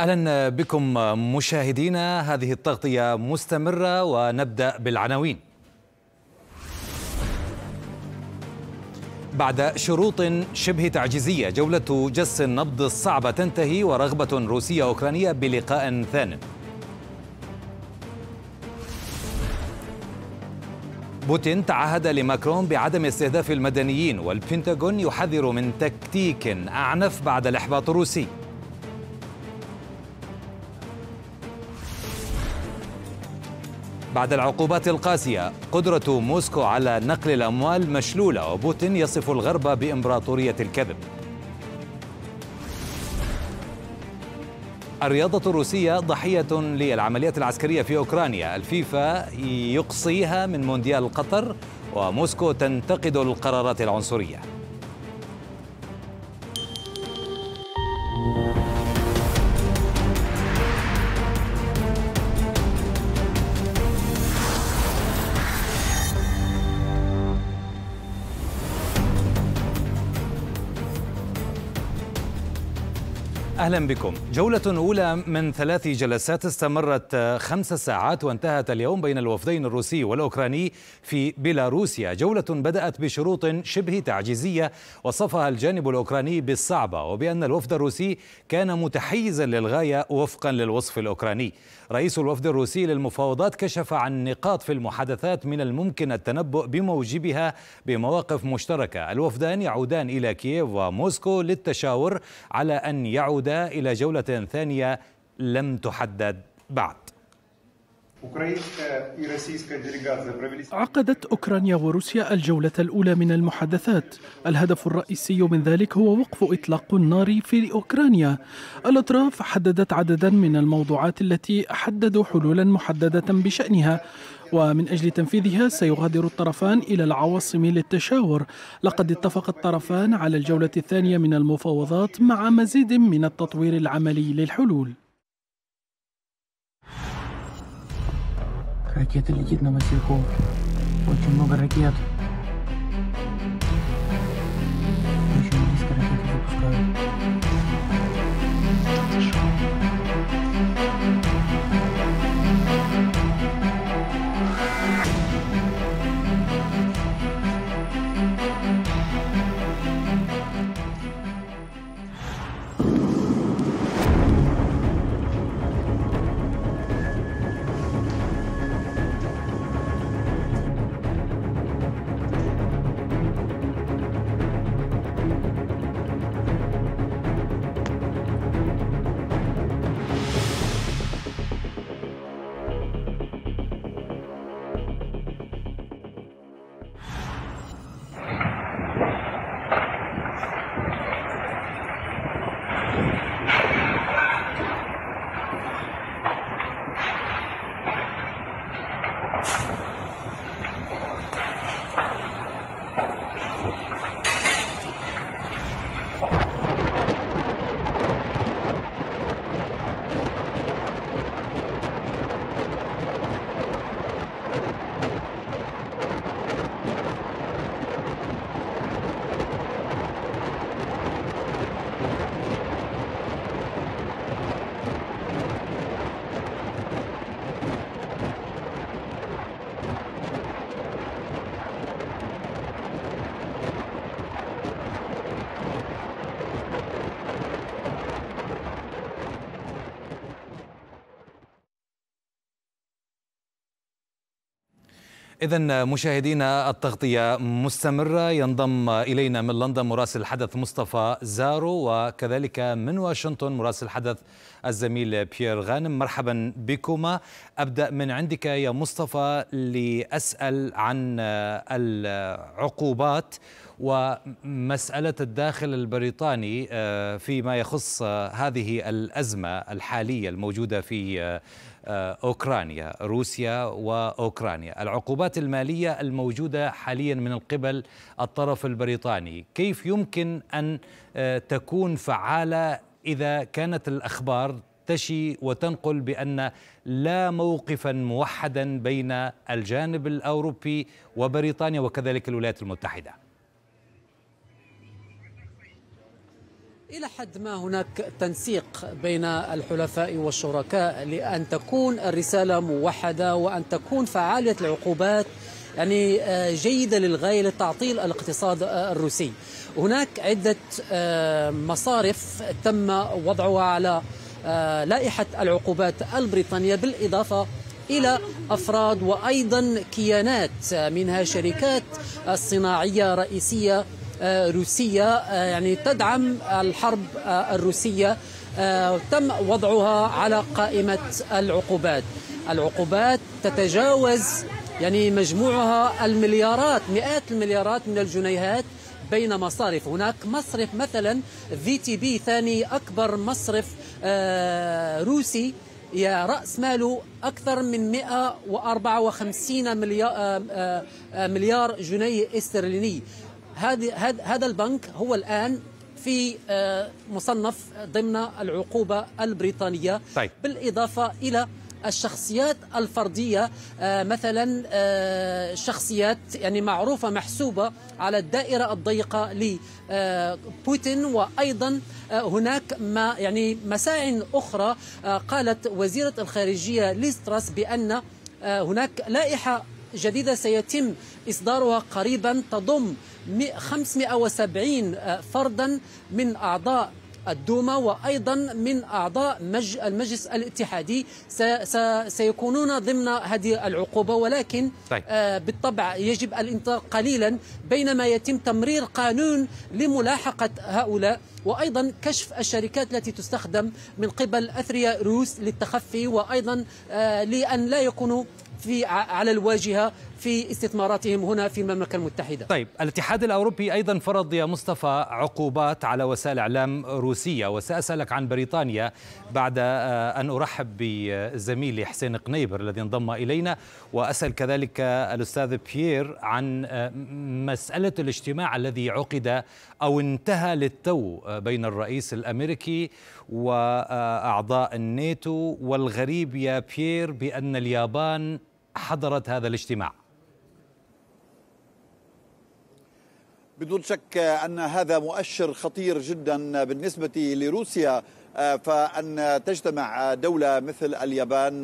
اهلا بكم مشاهدينا هذه التغطيه مستمره ونبدا بالعناوين بعد شروط شبه تعجيزيه جوله جس النبض الصعبه تنتهي ورغبه روسيه اوكرانيه بلقاء ثان بوتين تعهد لماكرون بعدم استهداف المدنيين والبنتاغون يحذر من تكتيك اعنف بعد الاحباط الروسي بعد العقوبات القاسية قدرة موسكو على نقل الأموال مشلولة وبوتين يصف الغرب بإمبراطورية الكذب الرياضة الروسية ضحية للعمليات العسكرية في أوكرانيا الفيفا يقصيها من مونديال قطر وموسكو تنتقد القرارات العنصريه أهلا بكم جولة أولى من ثلاث جلسات استمرت خمس ساعات وانتهت اليوم بين الوفدين الروسي والأوكراني في بيلاروسيا جولة بدأت بشروط شبه تعجيزية وصفها الجانب الأوكراني بالصعبة وبأن الوفد الروسي كان متحيزا للغاية وفقا للوصف الأوكراني رئيس الوفد الروسي للمفاوضات كشف عن نقاط في المحادثات من الممكن التنبؤ بموجبها بمواقف مشتركة الوفدان يعودان إلى كييف وموسكو للتشاور على أن يعودا إلى جولة ثانية لم تحدد بعد عقدت أوكرانيا وروسيا الجولة الأولى من المحادثات الهدف الرئيسي من ذلك هو وقف إطلاق النار في أوكرانيا الأطراف حددت عددا من الموضوعات التي حددوا حلولا محددة بشأنها ومن أجل تنفيذها سيغادر الطرفان إلى العواصم للتشاور لقد اتفق الطرفان على الجولة الثانية من المفاوضات مع مزيد من التطوير العملي للحلول Ракета летит на Васильков. Очень много ракет. إذا مشاهدينا التغطية مستمرة ينضم إلينا من لندن مراسل الحدث مصطفى زارو وكذلك من واشنطن مراسل الحدث الزميل بيير غانم مرحبا بكما أبدأ من عندك يا مصطفى لأسأل عن العقوبات ومسألة الداخل البريطاني آه، فيما يخص آه، هذه الأزمة الحالية الموجودة في آه، أوكرانيا روسيا وأوكرانيا العقوبات المالية الموجودة حاليا من قبل الطرف البريطاني كيف يمكن أن تكون فعالة إذا كانت الأخبار تشي وتنقل بان لا موقفا موحدا بين الجانب الاوروبي وبريطانيا وكذلك الولايات المتحده إلى حد ما هناك تنسيق بين الحلفاء والشركاء لأن تكون الرسالة موحدة وأن تكون فعالية العقوبات يعني آه، جيدة للغاية لتعطيل الاقتصاد آه، الروسي هناك عدة آه، مصارف تم وضعها على لائحة العقوبات البريطانية بالإضافة إلى أفراد وأيضا كيانات منها شركات صناعية رئيسية آه، روسية آه، يعني تدعم الحرب آه، الروسية تم وضعها على قائمة العقوبات العقوبات تتجاوز يعني مجموعها المليارات مئات المليارات من الجنيهات بين مصارف هناك مصرف مثلا في تي بي ثاني أكبر مصرف روسي رأس ماله أكثر من 154 مليار, مليار جنيه استرليني هذه هذا البنك هو الآن في آه، مصنف ضمن العقوبة البريطانية طيب. بالإضافة إلى الشخصيات الفردية آه، مثلا آه، شخصيات يعني معروفة محسوبة على الدائرة الضيقة لبوتين وأيضا هناك ما يعني مساعي أخرى قالت وزيرة الخارجية ليستراس بأن هناك لائحة جديدة سيتم إصدارها قريبا تضم 570 آه، فردا من أعضاء الدوما وأيضا من أعضاء المجلس الاتحادي سيكونون ضمن هذه العقوبة ولكن طيب. آه، بالطبع يجب الانطلاق قليلا بينما يتم تمرير قانون لملاحقة هؤلاء وأيضا كشف الشركات التي تستخدم من قبل أثرياء روس للتخفي وأيضا آه، لأن لا يكونوا في على الواجهه في استثماراتهم هنا في المملكة المتحدة طيب الاتحاد الأوروبي أيضا فرض يا مصطفى عقوبات على وسائل إعلام روسية وسأسألك عن بريطانيا بعد آه، أن أرحب بزميلي حسين قنيبر الذي انضم إلينا وأسأل كذلك الأستاذ بيير عن آه، مسألة الاجتماع الذي عقد أو انتهى للتو آه، بين الرئيس الأمريكي وأعضاء الناتو والغريب يا بيير بأن اليابان حضرت هذا الاجتماع بدون شك أن هذا مؤشر خطير جدا بالنسبة لروسيا فأن تجتمع دولة مثل اليابان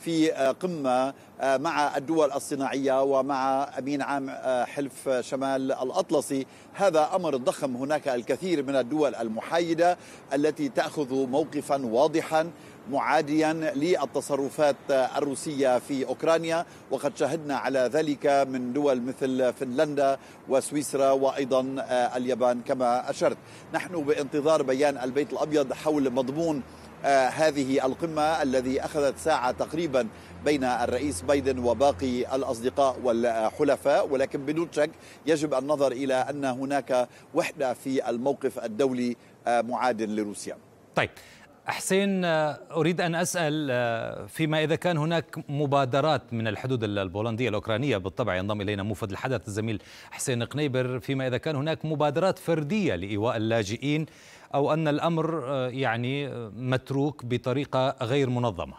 في قمة مع الدول الصناعية ومع أمين عام حلف شمال الأطلسي هذا أمر ضخم هناك الكثير من الدول المحايدة التي تأخذ موقفا واضحا معاديا للتصرفات الروسية في أوكرانيا وقد شهدنا على ذلك من دول مثل فنلندا وسويسرا وأيضا آه، اليابان كما أشرت نحن بانتظار بيان البيت الأبيض حول مضمون آه، هذه القمة الذي أخذت ساعة تقريبا بين الرئيس بايدن وباقي الأصدقاء والحلفاء ولكن بدون شك يجب النظر إلى أن هناك وحدة في الموقف الدولي آه، معاد لروسيا طيب حسين أريد أن أسأل آه، فيما إذا كان هناك مبادرات من الحدود البولندية الأوكرانية بالطبع ينضم إلينا موفد الحدث الزميل حسين قنيبر فيما إذا كان هناك مبادرات فردية لإيواء اللاجئين أو أن الأمر آه، يعني آه، متروك بطريقة غير منظمة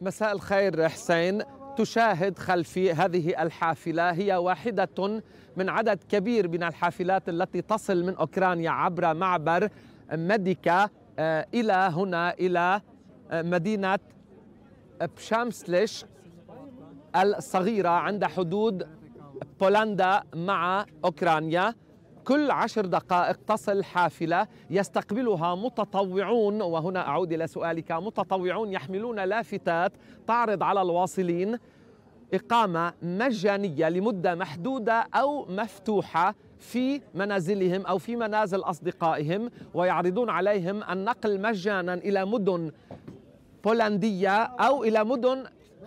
مساء الخير حسين تشاهد خلفي هذه الحافلة هي واحدة من عدد كبير من الحافلات التي تصل من أوكرانيا عبر معبر مديكا آه، إلى هنا إلى آه، مدينة بشامسليش الصغيرة عند حدود بولندا مع أوكرانيا كل عشر دقائق تصل حافلة يستقبلها متطوعون وهنا أعود إلى سؤالك متطوعون يحملون لافتات تعرض على الواصلين إقامة مجانية لمدة محدودة أو مفتوحة في منازلهم أو في منازل أصدقائهم ويعرضون عليهم النقل مجانا إلى مدن بولندية أو إلى مدن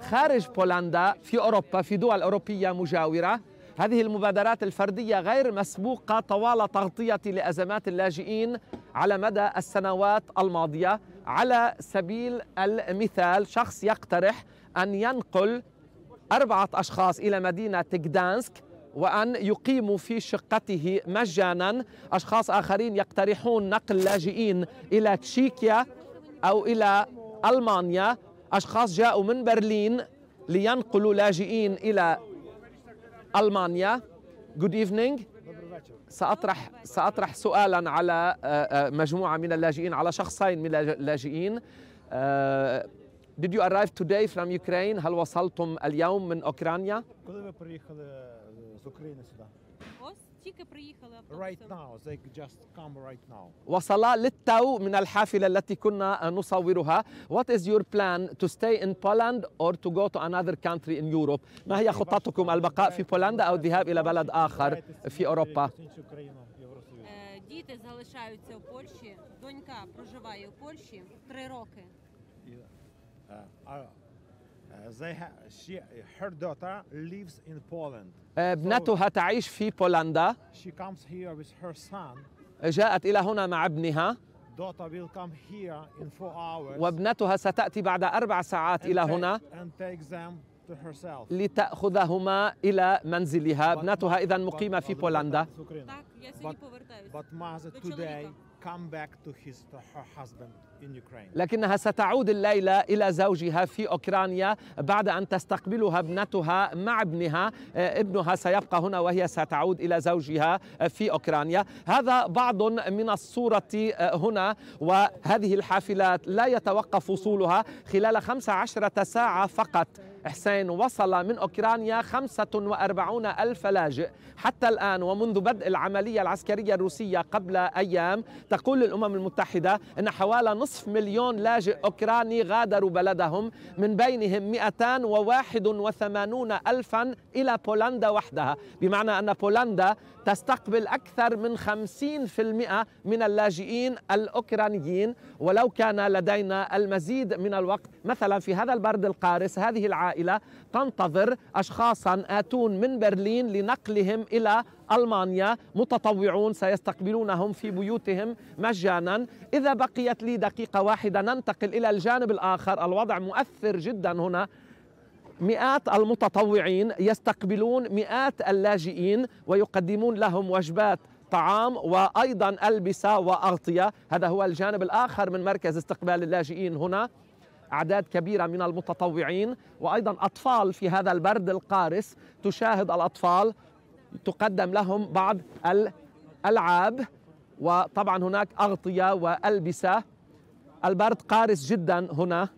خارج بولندا في أوروبا في دول أوروبية مجاورة هذه المبادرات الفردية غير مسبوقة طوال تغطية لأزمات اللاجئين على مدى السنوات الماضية على سبيل المثال شخص يقترح أن ينقل أربعة أشخاص إلى مدينة غدانسك وأن يقيموا في شقته مجانا أشخاص آخرين يقترحون نقل لاجئين إلى تشيكيا أو إلى ألمانيا أشخاص جاءوا من برلين لينقلوا لاجئين إلى ألمانيا Good evening سأطرح سأطرح سؤالا على آه، آه، مجموعة من اللاجئين على شخصين من اللاجئين آه، Did you arrive today from Ukraine؟ هل وصلتم اليوم من أوكرانيا؟ Right now, they just come right now. وصل للتو من الحافلة التي كنا نصورها. What is your plan to stay in Poland or to go to another country in Europe? ما هي خططكم البقاء في بولندا أو الذهاب إلى بلد آخر في أوروبا؟ Діти залишаються в Польщі. Донька проживає у Польщі три роки. آه، آه، ابنتها تعيش في بولندا جاءت الى هنا مع ابنها وابنتها ستاتي بعد اربع ساعات الى هنا لتاخذهما الى منزلها ابنتها اذا مقيمه في بولندا لكنها ستعود الليلة إلى زوجها في أوكرانيا بعد أن تستقبلها ابنتها مع ابنها آه، ابنها سيبقى هنا وهي ستعود إلى زوجها آه، في أوكرانيا هذا بعض من الصورة آه، هنا وهذه الحافلات لا يتوقف وصولها خلال 15 ساعة فقط حسين وصل من أوكرانيا 45 ألف لاجئ حتى الآن ومنذ بدء العملية العسكرية الروسية قبل أيام تقول الأمم المتحدة أن حوالي نصف مليون لاجئ أوكراني غادروا بلدهم من بينهم 281 ألفا إلى بولندا وحدها بمعنى أن بولندا تستقبل أكثر من 50% من اللاجئين الأوكرانيين ولو كان لدينا المزيد من الوقت مثلا في هذا البرد القارس هذه العائلة تنتظر أشخاصا آتون من برلين لنقلهم إلى ألمانيا متطوعون سيستقبلونهم في بيوتهم مجانا إذا بقيت لي دقيقة واحدة ننتقل إلى الجانب الآخر الوضع مؤثر جدا هنا مئات المتطوعين يستقبلون مئات اللاجئين ويقدمون لهم وجبات طعام وايضا البسه واغطيه، هذا هو الجانب الاخر من مركز استقبال اللاجئين هنا. اعداد كبيره من المتطوعين وايضا اطفال في هذا البرد القارس، تشاهد الاطفال تقدم لهم بعض الالعاب وطبعا هناك اغطيه والبسه. البرد قارس جدا هنا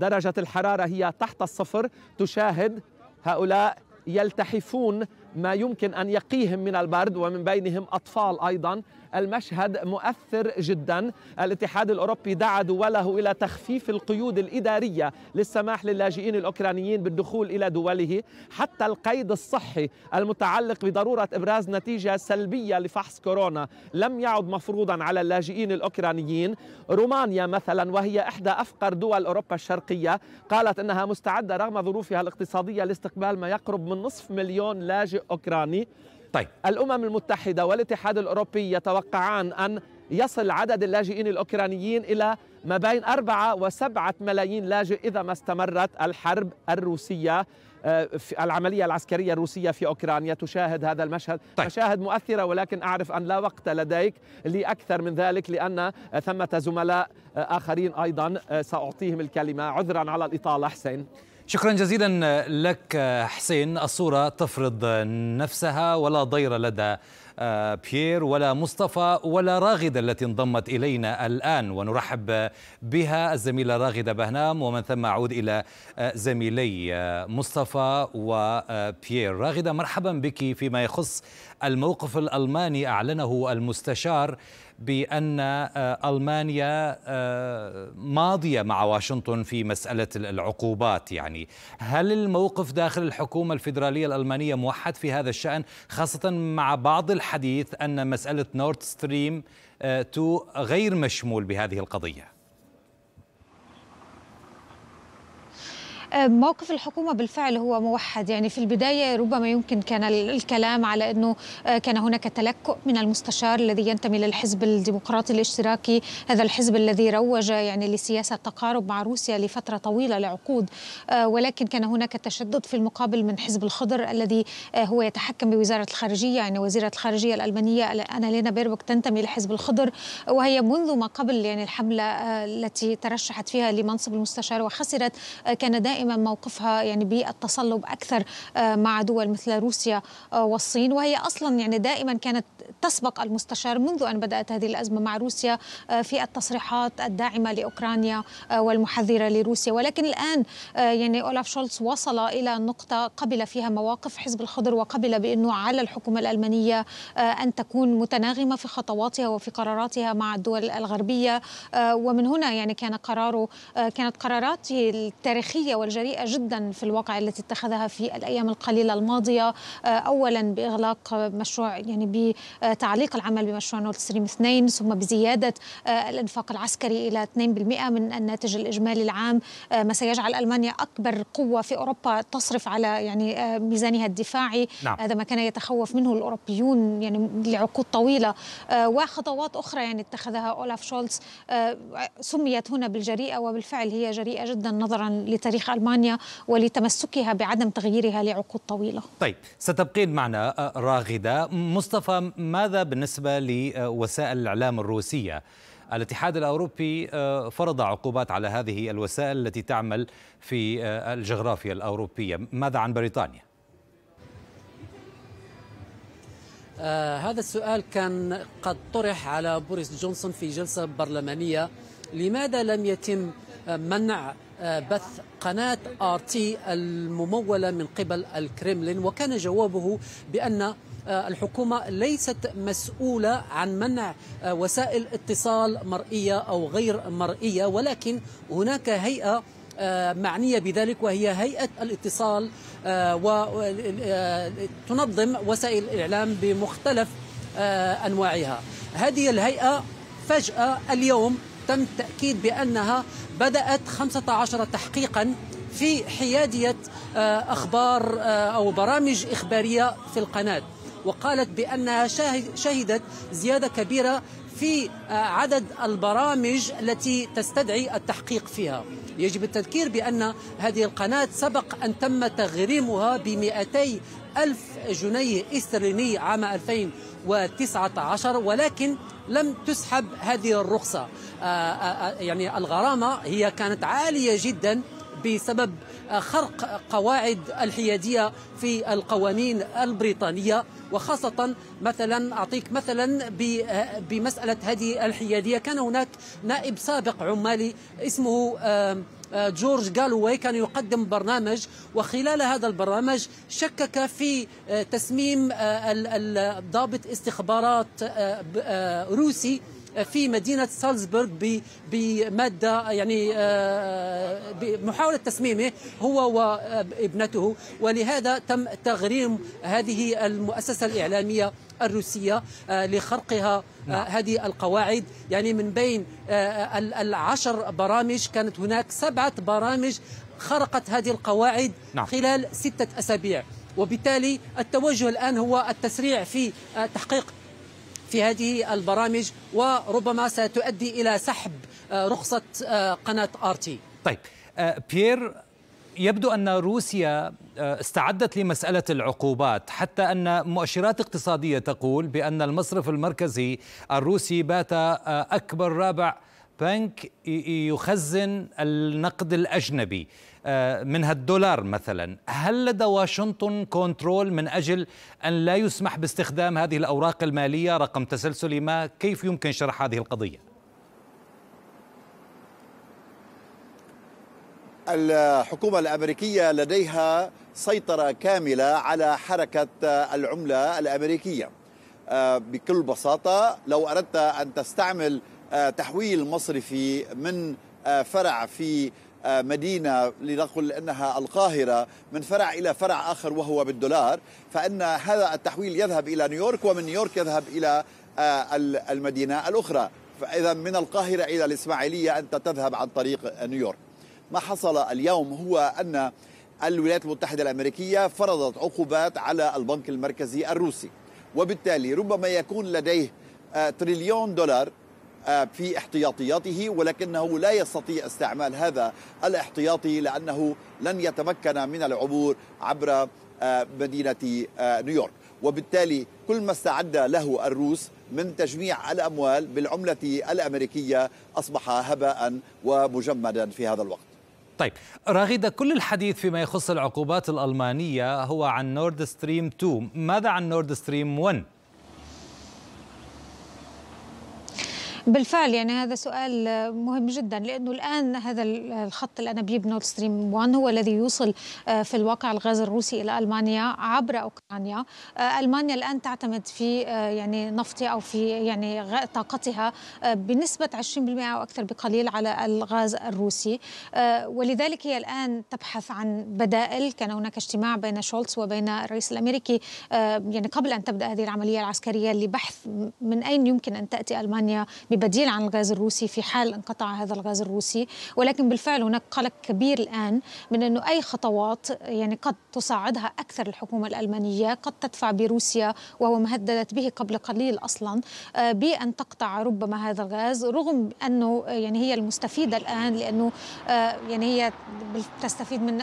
درجة الحرارة هي تحت الصفر تشاهد هؤلاء يلتحفون ما يمكن أن يقيهم من البرد ومن بينهم أطفال أيضا المشهد مؤثر جدا الاتحاد الأوروبي دعا دوله إلى تخفيف القيود الإدارية للسماح للاجئين الأوكرانيين بالدخول إلى دوله حتى القيد الصحي المتعلق بضرورة إبراز نتيجة سلبية لفحص كورونا لم يعد مفروضا على اللاجئين الأوكرانيين رومانيا مثلا وهي إحدى أفقر دول أوروبا الشرقية قالت أنها مستعدة رغم ظروفها الاقتصادية لاستقبال ما يقرب من نصف مليون لاجئ أوكراني طيب الأمم المتحدة والاتحاد الأوروبي يتوقعان أن يصل عدد اللاجئين الأوكرانيين إلى ما بين أربعة وسبعة ملايين لاجئ إذا ما استمرت الحرب الروسية آه، العملية العسكرية الروسية في أوكرانيا تشاهد هذا المشهد طيب. مشاهد مؤثرة ولكن أعرف أن لا وقت لديك لأكثر من ذلك لأن ثمة زملاء آه، آخرين أيضا آه، سأعطيهم الكلمة عذرا على الإطالة حسين شكرا جزيلا لك حسين الصورة تفرض نفسها ولا ضير لدى آه، بيير ولا مصطفى ولا راغدة التي انضمت إلينا الآن ونرحب بها الزميلة راغدة بهنام ومن ثم أعود إلى آه، زميلي آه، مصطفى وبيير راغدة مرحبا بك فيما يخص الموقف الألماني أعلنه المستشار بأن آه، ألمانيا آه، ماضية مع واشنطن في مسألة العقوبات يعني هل الموقف داخل الحكومة الفيدرالية الألمانية موحد في هذا الشأن خاصة مع بعض الحديث أن مسألة نورد ستريم 2 غير مشمول بهذه القضية آه، موقف الحكومة بالفعل هو موحد يعني في البداية ربما يمكن كان الكلام على أنه آه، كان هناك تلكؤ من المستشار الذي ينتمي للحزب الديمقراطي الاشتراكي هذا الحزب الذي روج يعني لسياسة تقارب مع روسيا لفترة طويلة لعقود آه، ولكن كان هناك تشدد في المقابل من حزب الخضر الذي هو يتحكم بوزارة الخارجية يعني وزيرة الخارجية الألمانية أنالينا بيربك تنتمي لحزب الخضر وهي منذ ما قبل يعني الحملة التي ترشحت فيها لمنصب المستشار وخسرت كان دائما دائما موقفها يعني بالتصلب اكثر آه، مع دول مثل روسيا آه، والصين وهي اصلا يعني دائما كانت تسبق المستشار منذ ان بدات هذه الازمه مع روسيا آه، في التصريحات الداعمه لاوكرانيا والمحذره لروسيا ولكن الان يعني اولاف شولتز وصل الى نقطه قبل فيها مواقف حزب الخضر وقبل بانه على الحكومه الالمانيه ان تكون متناغمه في خطواتها وفي قراراتها مع الدول الغربيه ومن هنا يعني كان قراره كانت قراراته التاريخيه الجريئة جدا في الواقع التي اتخذها في الأيام القليلة الماضية آه، أولا بإغلاق مشروع يعني بتعليق العمل بمشروع نورد ستريم 2 ثم بزيادة آه، الإنفاق العسكري إلى 2% من الناتج الإجمالي العام آه، ما سيجعل ألمانيا أكبر قوة في أوروبا تصرف على يعني ميزانها الدفاعي نعم. هذا ما كان يتخوف منه الأوروبيون يعني لعقود طويلة وخطوات أخرى يعني اتخذها أولاف شولتز سميت هنا بالجريئة وبالفعل هي جريئة جدا نظرا لتاريخ ألمانيا ولتمسكها بعدم تغييرها لعقود طويلة طيب ستبقين معنا آه، راغدة مصطفى ماذا بالنسبة لوسائل الإعلام الروسية الاتحاد الاوروبي آه، فرض عقوبات على هذه الوسائل التي تعمل في آه، الجغرافيا الاوروبيه، ماذا عن بريطانيا؟ آه هذا السؤال كان قد طرح على بوريس جونسون في جلسه برلمانيه، لماذا لم يتم منع بث قناة آر تي الممولة من قبل الكريملين وكان جوابه بأن آه، الحكومة ليست مسؤولة عن منع آه، وسائل اتصال مرئية أو غير مرئية ولكن هناك هيئة آه، معنية بذلك وهي هيئة الاتصال وتنظم وسائل الإعلام بمختلف أنواعها هذه الهيئة فجأة اليوم تم التأكيد بأنها بدأت 15 تحقيقا في حيادية آه، أخبار آه، أو برامج إخبارية في القناة وقالت بأنها شهدت زيادة كبيرة في آه، عدد البرامج التي تستدعي التحقيق فيها يجب التذكير بأن هذه القناة سبق أن تم تغريمها ب 200 ألف جنيه استرليني عام 2019 ولكن لم تسحب هذه الرخصة آه، آه، آه، يعني الغرامة هي كانت عالية جدا بسبب خرق قواعد الحيادية في القوانين البريطانية وخاصة مثلا أعطيك مثلا بمسألة هذه الحيادية كان هناك نائب سابق عمالي اسمه آه، جورج جالوي كان يقدم برنامج وخلال هذا البرنامج شكك في آه، تسميم آه، ضابط استخبارات روسي في مدينة سالزبورغ بمادة يعني بمحاولة تسميمه هو وابنته ولهذا تم تغريم هذه المؤسسة الإعلامية الروسية لخرقها آه، نعم. هذه القواعد يعني من بين آه، آه، العشر برامج كانت هناك سبعة برامج خرقت هذه القواعد نعم. خلال ستة أسابيع وبالتالي التوجه الآن هو التسريع في تحقيق في هذه البرامج وربما ستؤدي إلى سحب رخصة قناة آرتي طيب بيير يبدو أن روسيا آه، استعدت لمسألة العقوبات حتى أن مؤشرات اقتصادية تقول بأن المصرف المركزي الروسي بات آه، أكبر رابع بنك يخزن النقد الأجنبي آه، منها الدولار مثلا هل لدى واشنطن كنترول من أجل أن لا يسمح باستخدام هذه الأوراق المالية رقم تسلسلي ما كيف يمكن شرح هذه القضية؟ الحكومة الأمريكية لديها سيطرة كاملة على حركة العملة الأمريكية آه، بكل بساطة لو أردت أن تستعمل آه، تحويل مصرفي من آه، فرع في مدينة لنقل أنها القاهرة من فرع إلى فرع آخر وهو بالدولار فإن هذا التحويل يذهب إلى نيويورك ومن نيويورك يذهب إلى المدينة الأخرى فإذا من القاهرة إلى الإسماعيلية أنت تذهب عن طريق نيويورك ما حصل اليوم هو أن الولايات المتحدة الأمريكية فرضت عقوبات على البنك المركزي الروسي وبالتالي ربما يكون لديه آه، تريليون دولار آه، في احتياطياته ولكنه لا يستطيع استعمال هذا الاحتياطي لأنه لن يتمكن من العبور عبر آه، مدينة نيويورك وبالتالي كل ما استعد له الروس من تجميع الأموال بالعملة الأمريكية أصبح هباء ومجمدا في هذا الوقت طيب راغدة كل الحديث فيما يخص العقوبات الألمانية هو عن نورد ستريم 2 ماذا عن نورد ستريم 1 بالفعل يعني هذا سؤال آه، مهم جدا لانه الان هذا الخط الانابيب نورد ستريم 1 هو الذي يوصل آه، في الواقع الغاز الروسي الى المانيا عبر اوكرانيا آه، المانيا الان تعتمد في يعني نفطها او في يعني طاقتها بنسبه 20% او اكثر بقليل على الغاز الروسي ولذلك هي الان تبحث عن بدائل كان هناك اجتماع بين شولتز وبين الرئيس الامريكي يعني قبل ان تبدا هذه العمليه العسكريه لبحث من اين يمكن ان تاتي المانيا ببديل عن الغاز الروسي في حال انقطع هذا الغاز الروسي ولكن بالفعل هناك قلق كبير الآن من أنه أي خطوات يعني قد تصاعدها أكثر الحكومة الألمانية قد تدفع بروسيا وهو ما هددت به قبل قليل أصلا آه، بأن تقطع ربما هذا الغاز رغم أنه يعني هي المستفيدة الآن لأنه آه، يعني هي تستفيد من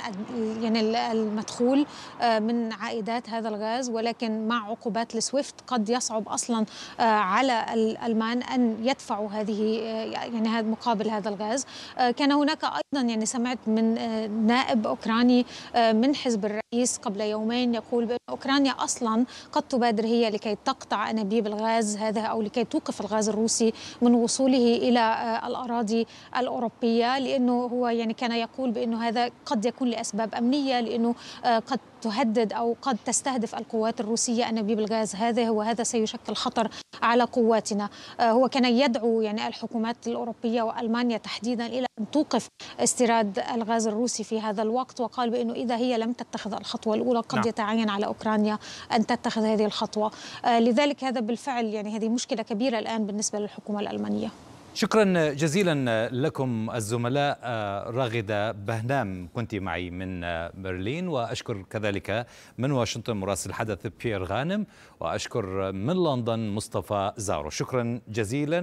يعني المدخول آه، من عائدات هذا الغاز ولكن مع عقوبات السويفت قد يصعب أصلا على الألمان أن يدفعوا هذه يعني هذا مقابل هذا الغاز آه، كان هناك ايضا يعني سمعت من آه، نائب اوكراني آه، من حزب الرئيس قبل يومين يقول بان اوكرانيا اصلا قد تبادر هي لكي تقطع انابيب الغاز هذا او لكي توقف الغاز الروسي من وصوله الى الاراضي الاوروبيه لانه هو يعني كان يقول بانه هذا قد يكون لاسباب امنيه لانه قد تهدد أو قد تستهدف القوات الروسية أنابيب الغاز هذه وهذا سيشكل خطر على قواتنا آه، هو كان يدعو يعني الحكومات الأوروبية وألمانيا تحديدا إلى أن توقف استيراد الغاز الروسي في هذا الوقت وقال بأنه إذا هي لم تتخذ الخطوة الأولى قد نعم. يتعين على أوكرانيا أن تتخذ هذه الخطوة آه، لذلك هذا بالفعل يعني هذه مشكلة كبيرة الآن بالنسبة للحكومة الألمانية شكرا جزيلا لكم الزملاء آه، راغدة بهنام كنت معي من آه، برلين وأشكر كذلك من واشنطن مراسل الحدث بيير غانم وأشكر من لندن مصطفى زارو شكرا جزيلا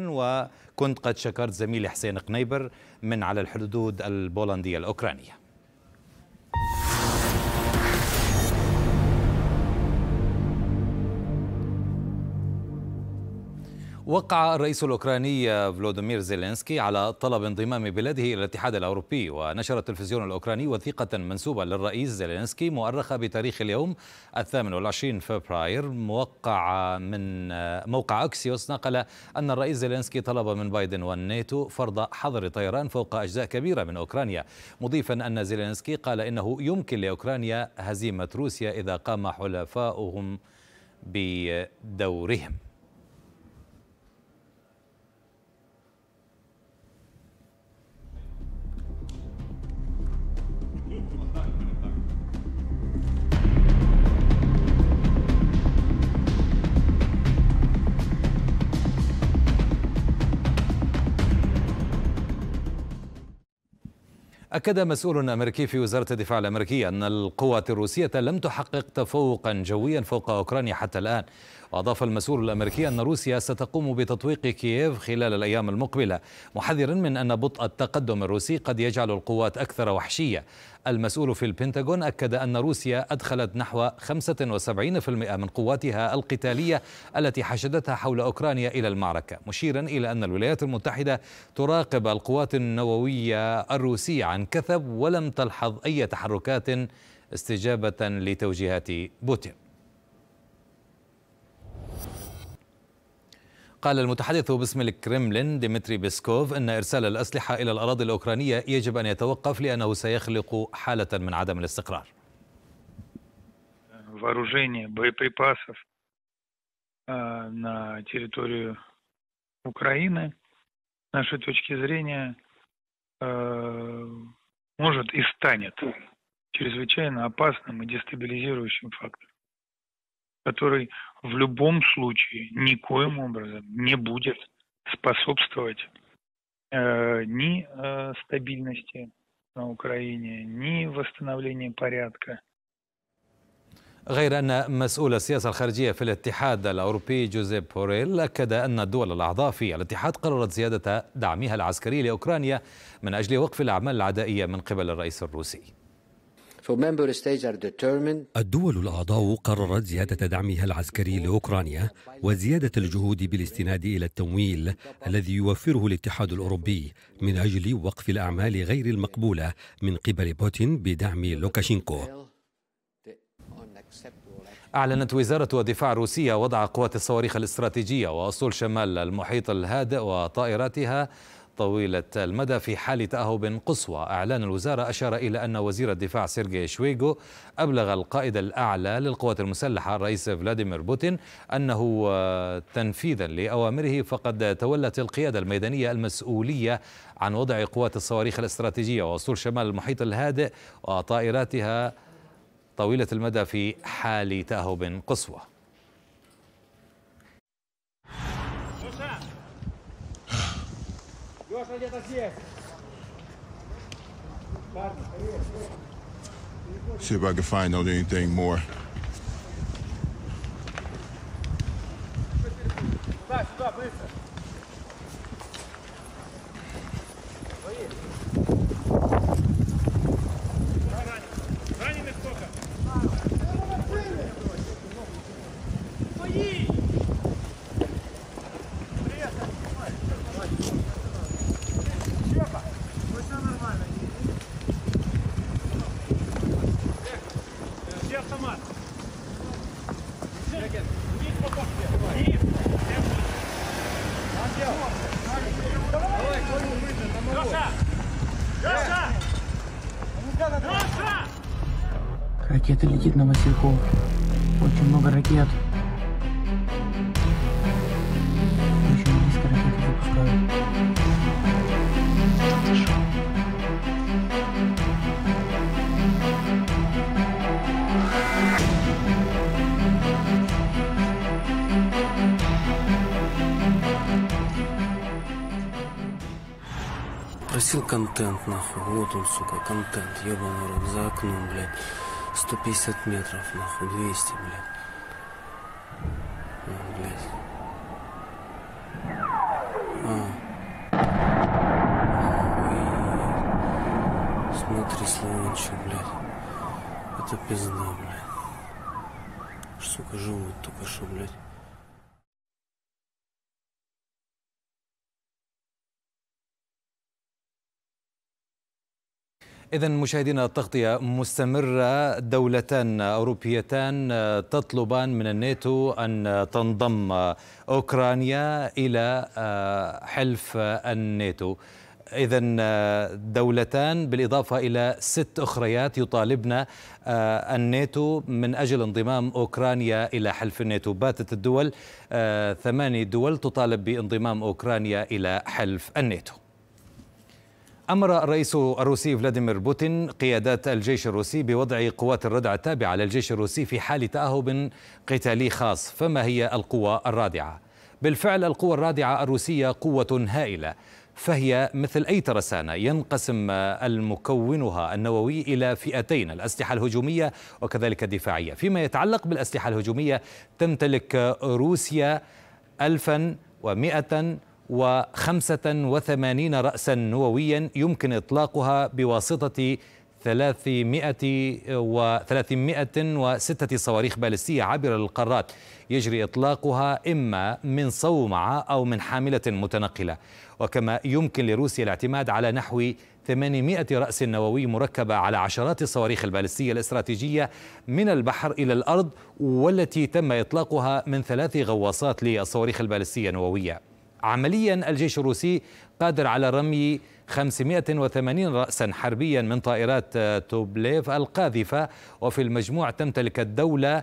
وكنت قد شكرت زميلي حسين قنيبر من على الحدود البولندية الأوكرانية وقع الرئيس الأوكراني فلوديمير زيلينسكي على طلب انضمام بلاده إلى الاتحاد الأوروبي ونشر التلفزيون الأوكراني وثيقة منسوبة للرئيس زيلينسكي مؤرخة بتاريخ اليوم الثامن والعشرين فبراير موقع من موقع أكسيوس نقل أن الرئيس زيلينسكي طلب من بايدن والناتو فرض حظر طيران فوق أجزاء كبيرة من أوكرانيا مضيفا أن زيلينسكي قال إنه يمكن لأوكرانيا هزيمة روسيا إذا قام حلفاؤهم بدورهم أكد مسؤول أمريكي في وزارة الدفاع الأمريكية أن القوات الروسية لم تحقق تفوقا جويا فوق أوكرانيا حتى الآن وأضاف المسؤول الأمريكي أن روسيا ستقوم بتطويق كييف خلال الأيام المقبلة محذرا من أن بطء التقدم الروسي قد يجعل القوات أكثر وحشية المسؤول في البنتاغون أكد أن روسيا أدخلت نحو 75% من قواتها القتالية التي حشدتها حول أوكرانيا إلى المعركة مشيرا إلى أن الولايات المتحدة تراقب القوات النووية الروسية عن كثب ولم تلحظ أي تحركات استجابة لتوجيهات بوتين قال المتحدث باسم الكرملين ديمتري بيسكوف ان ارسال الاسلحه الى الاراضي الاوكرانيه يجب ان يتوقف لانه سيخلق حاله من عدم الاستقرار. может и станет чрезвычайно опасным и дестабилизирующим фактором. который в любом случае никоим образом не будет способствовать э, ни э, стабильности на Украине, ни восстановлению порядка. غير أن مسؤول السياسة الخارجية في الاتحاد الأوروبي جوزيب بوريل أكد أن الدول الأعضاء في الاتحاد قررت زيادة دعمها العسكري لأوكرانيا من أجل وقف الأعمال العدائية من قبل الرئيس الروسي الدول الأعضاء قررت زيادة دعمها العسكري لأوكرانيا وزيادة الجهود بالاستناد إلى التمويل الذي يوفره الاتحاد الأوروبي من أجل وقف الأعمال غير المقبولة من قبل بوتين بدعم لوكاشينكو أعلنت وزارة الدفاع الروسية وضع قوات الصواريخ الاستراتيجية وأسطول شمال المحيط الهادئ وطائراتها طويلة المدى في حال تأهب قصوى أعلان الوزارة أشار إلى أن وزير الدفاع سيرجي شويغو أبلغ القائد الأعلى للقوات المسلحة الرئيس فلاديمير بوتين أنه آه، تنفيذا لأوامره فقد تولت القيادة الميدانية المسؤولية عن وضع قوات الصواريخ الاستراتيجية وأسطول شمال المحيط الهادئ وطائراتها طويلة المدى في حال تأهب قصوى Леша где-то здесь. See if I can find out anything more. сверху очень много ракет. Очень близко ракеты запускают. Просил контент, нахуй. Вот он, сука, контент. Ебаный рот за окном, блядь. 150 метров, нахуй, 200, блядь. إذا مشاهدينا التغطية مستمرة دولتان أوروبيتان تطلبان من الناتو أن تنضم أوكرانيا إلى آه، حلف الناتو إذا آه، دولتان بالإضافة إلى ست أخريات يطالبن آه، الناتو من أجل انضمام أوكرانيا إلى حلف الناتو باتت الدول ثماني دول تطالب بانضمام أوكرانيا إلى حلف الناتو أمر الرئيس الروسي فلاديمير بوتين قيادات الجيش الروسي بوضع قوات الردع التابعة للجيش الروسي في حال تأهب قتالي خاص فما هي القوى الرادعة؟ بالفعل القوى الرادعة الروسية قوة هائلة فهي مثل أي ترسانة ينقسم المكونها النووي إلى فئتين الأسلحة الهجومية وكذلك الدفاعية فيما يتعلق بالأسلحة الهجومية تمتلك روسيا ألفا ومائة و85 رأسا نوويا يمكن إطلاقها بواسطة 300 و 306 صواريخ بالستية عبر القارات يجري إطلاقها إما من صومعة أو من حاملة متنقلة وكما يمكن لروسيا الاعتماد على نحو 800 رأس نووي مركبة على عشرات الصواريخ البالستية الاستراتيجية من البحر إلى الأرض والتي تم إطلاقها من ثلاث غواصات للصواريخ البالستية النووية عمليا الجيش الروسي قادر على رمي 580 رأسا حربيا من طائرات آه، توبليف القاذفة وفي المجموع تمتلك الدولة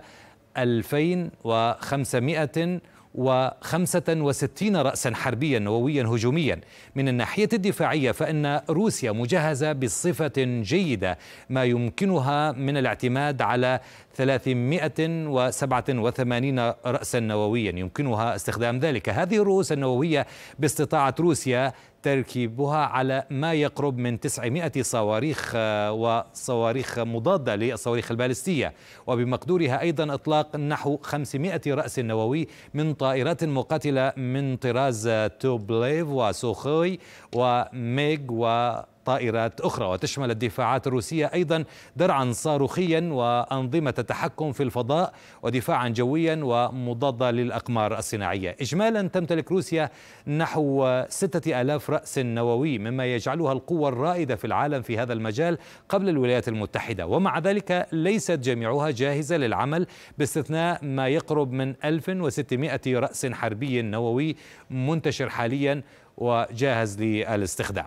2500 و65 رأسا حربيا نوويا هجوميا من الناحية الدفاعية فإن روسيا مجهزة بصفة جيدة ما يمكنها من الاعتماد على 387 رأسا نوويا يمكنها استخدام ذلك هذه الرؤوس النووية باستطاعة روسيا تركيبها على ما يقرب من 900 صواريخ آه، وصواريخ مضادة للصواريخ البالستية وبمقدورها أيضا إطلاق نحو 500 رأس نووي من طائرات مقاتلة من طراز توبليف وسوخوي وميغ و طائرات أخرى وتشمل الدفاعات الروسية أيضا درعا صاروخيا وأنظمة تحكم في الفضاء ودفاعا جويا ومضادة للأقمار الصناعية إجمالا تمتلك روسيا نحو ستة ألاف رأس نووي مما يجعلها القوة الرائدة في العالم في هذا المجال قبل الولايات المتحدة ومع ذلك ليست جميعها جاهزة للعمل باستثناء ما يقرب من 1600 رأس حربي نووي منتشر حاليا وجاهز للاستخدام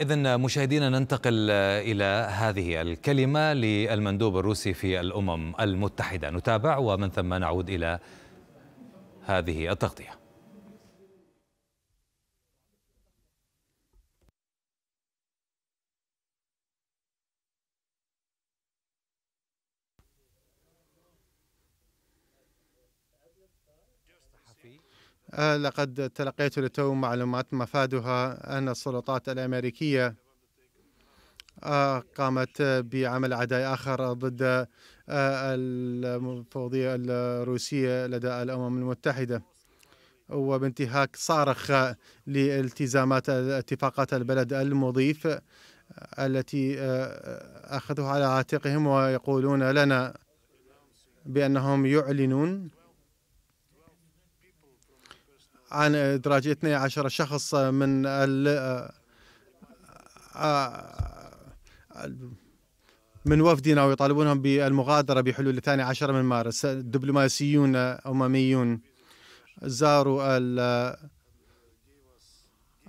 إذا مشاهدينا ننتقل إلى هذه الكلمة للمندوب الروسي في الأمم المتحدة نتابع ومن ثم نعود إلى هذه التغطيه آه، لقد تلقيت لتو معلومات مفادها أن السلطات الأمريكية آه، قامت بعمل عداء آخر ضد آه، المفوضية الروسية لدى الأمم المتحدة وبانتهاك صارخ لالتزامات اتفاقات البلد المضيف التي أخذوها على عاتقهم ويقولون لنا بأنهم يعلنون عن إدراج 12 شخص من ال آه، من وفدنا ويطالبونهم بالمغادرة بحلول 12 من مارس دبلوماسيون أمميون زاروا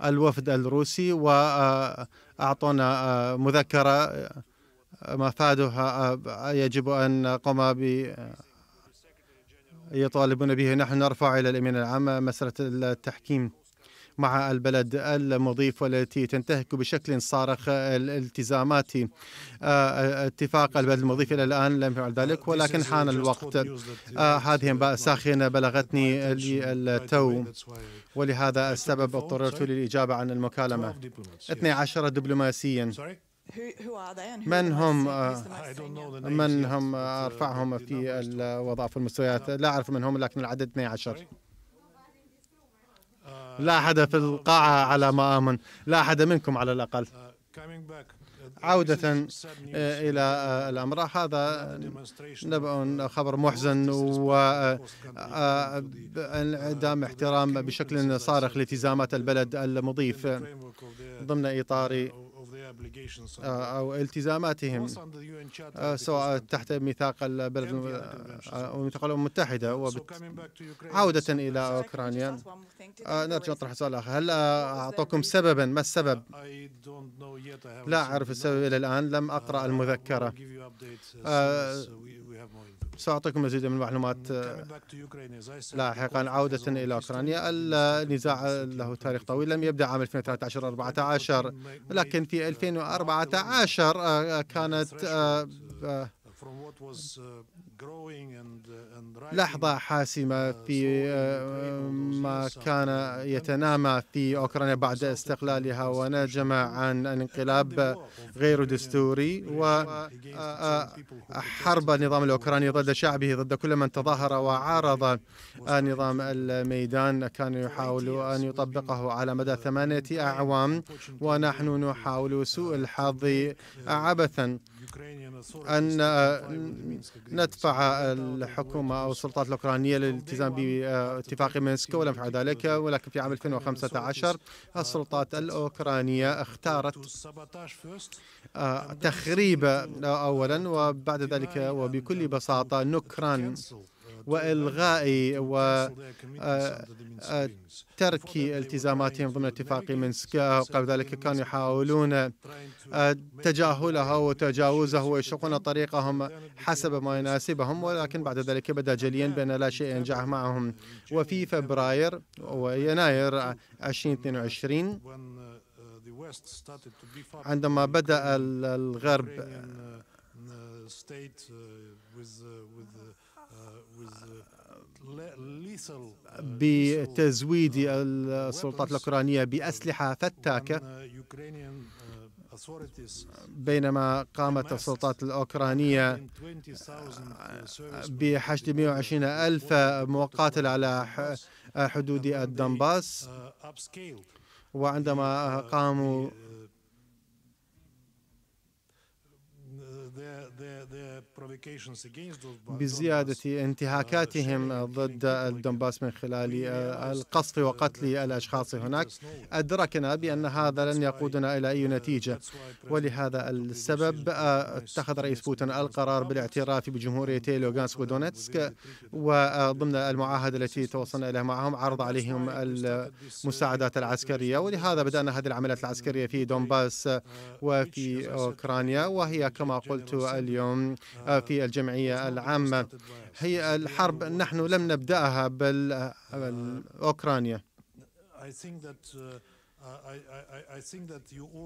الوفد الروسي وأعطونا آه، آه، مذكرة مفادها يجب أن نقوم ب يطالبون به نحن نرفع إلى الأمين العام مسألة التحكيم مع البلد المضيف والتي تنتهك بشكل صارخ الالتزامات آه، اتفاق البلد المضيف الى الان لم يفعل ذلك ولكن حان الوقت آه، هذه انباء ساخنه بلغتني للتو ولهذا السبب اضطررت للاجابه عن المكالمه 12 دبلوماسيا من هم uh, من هم uh, uh, ارفعهم في الوظائف والمستويات لا اعرف من هم لكن العدد 12 لا احد في القاعه على ما امن لا احد منكم على الاقل عودة إلى الأمر هذا نبأ خبر محزن وانعدام احترام بشكل صارخ لالتزامات البلد المضيف ضمن إطار آه، أو التزاماتهم آه، سواء تحت ميثاق البلد آه، وميثاق الأمم المتحدة عودة إلى أوكرانيا نرجو نطرح سؤال آخر هل أعطوكم سببا ما السبب؟ لا أعرف السبب إلى الآن لم أقرأ uh, المذكرة سأعطيكم مزيد من المعلومات mm, آه، لاحقا عودة إلى أوكرانيا النزاع له تاريخ طويل لم يبدأ عام 2013-14 لكن في 2014 uh, آه، uh, كانت آه Uh, uh, لحظة حاسمة uh, في ما كان يتنامى في أوكرانيا بعد استقلالها ونجم عن انقلاب غير دستوري وحرب النظام الأوكراني ضد شعبه ضد كل من تظاهر وعارض نظام الميدان كان يحاول أن يطبقه على مدى ثمانية أعوام ونحن نحاول سوء الحظ عبثا أن آه، ندفع الحكومة أو السلطات الأوكرانية للالتزام باتفاق مينسك ولم يفعل ذلك ولكن في عام 2015 السلطات الأوكرانية اختارت آه، تخريب أولا وبعد ذلك وبكل بساطة نكران والغاء وترك آه، آه، التزاماتهم ضمن اتفاق منسك قبل ذلك كانوا يحاولون آه، تجاهله وتجاوزه ويشقون طريقهم حسب ما يناسبهم ولكن بعد ذلك بدا جليا بان لا شيء ينجح معهم وفي فبراير ويناير 2022 عندما بدأ الغرب Uh, uh, بتزويد uh, السلطات الأوكرانية بأسلحة فتاكة بينما قامت السلطات الأوكرانية بحشد 120 ألف مقاتل على حدود الدنباس وعندما قاموا بزيادة uh, انتهاكاتهم ضد الدنباس من خلال uh, القصف uh, وقتل الأشخاص هناك أدركنا بأن هذا لن يقودنا إلى أي نتيجة ولهذا السبب آه، اتخذ رئيس بوتين القرار بالاعتراف بجمهوريتي لوغانسك ودونتسك وضمن آه، المعاهدة التي توصلنا إليها معهم عرض عليهم المساعدات العسكرية ولهذا بدأنا هذه العمليات العسكرية في دونباس وفي أوكرانيا وهي كما قلت كنت اليوم آه، في آه، الجمعية العامة هي الحرب نحن لم نبدأها بل آه، أوكرانيا uh,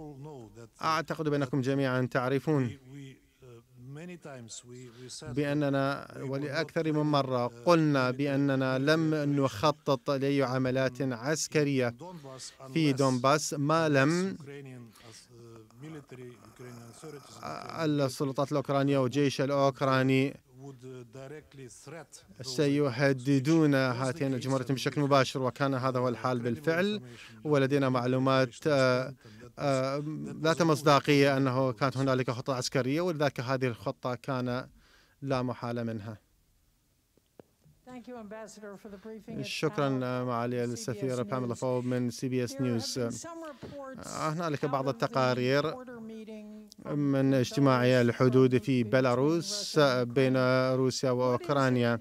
uh, أعتقد بأنكم جميعا تعرفون uh, بأننا ولأكثر من مرة قلنا بأننا لم نخطط لأي عملات عسكرية في دونباس ما لم آه، السلطات الأوكرانية والجيش الأوكراني سيهددون هاتين الجمهوريتين بشكل مباشر وكان هذا هو الحال بالفعل ولدينا معلومات ذات آه، آه، مصداقية أنه كانت هنالك خطة عسكرية ولذلك هذه الخطة كان لا محالة منها شكرا معالي السفيرة باميلا فوب من سي بي اس نيوز هنالك بعض التقارير من اجتماع الحدود في بيلاروس بين روسيا وأوكرانيا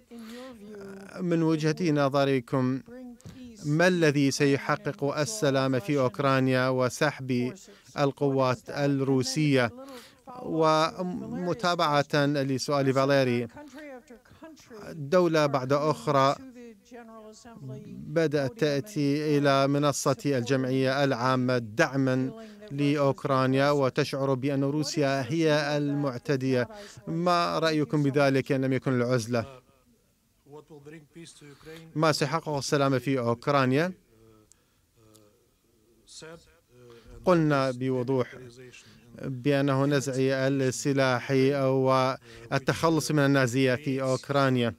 من وجهة نظركم ما الذي سيحقق السلام في أوكرانيا وسحب القوات الروسية ومتابعة لسؤال فاليري دولة بعد أخرى بدأت تأتي إلى منصة الجمعية العامة دعما لأوكرانيا وتشعر بأن روسيا هي المعتدية ما رأيكم بذلك إن لم يكن العزلة ما سيحقق السلام في أوكرانيا قلنا بوضوح بأنه نزع السلاح والتخلص من النازية في أوكرانيا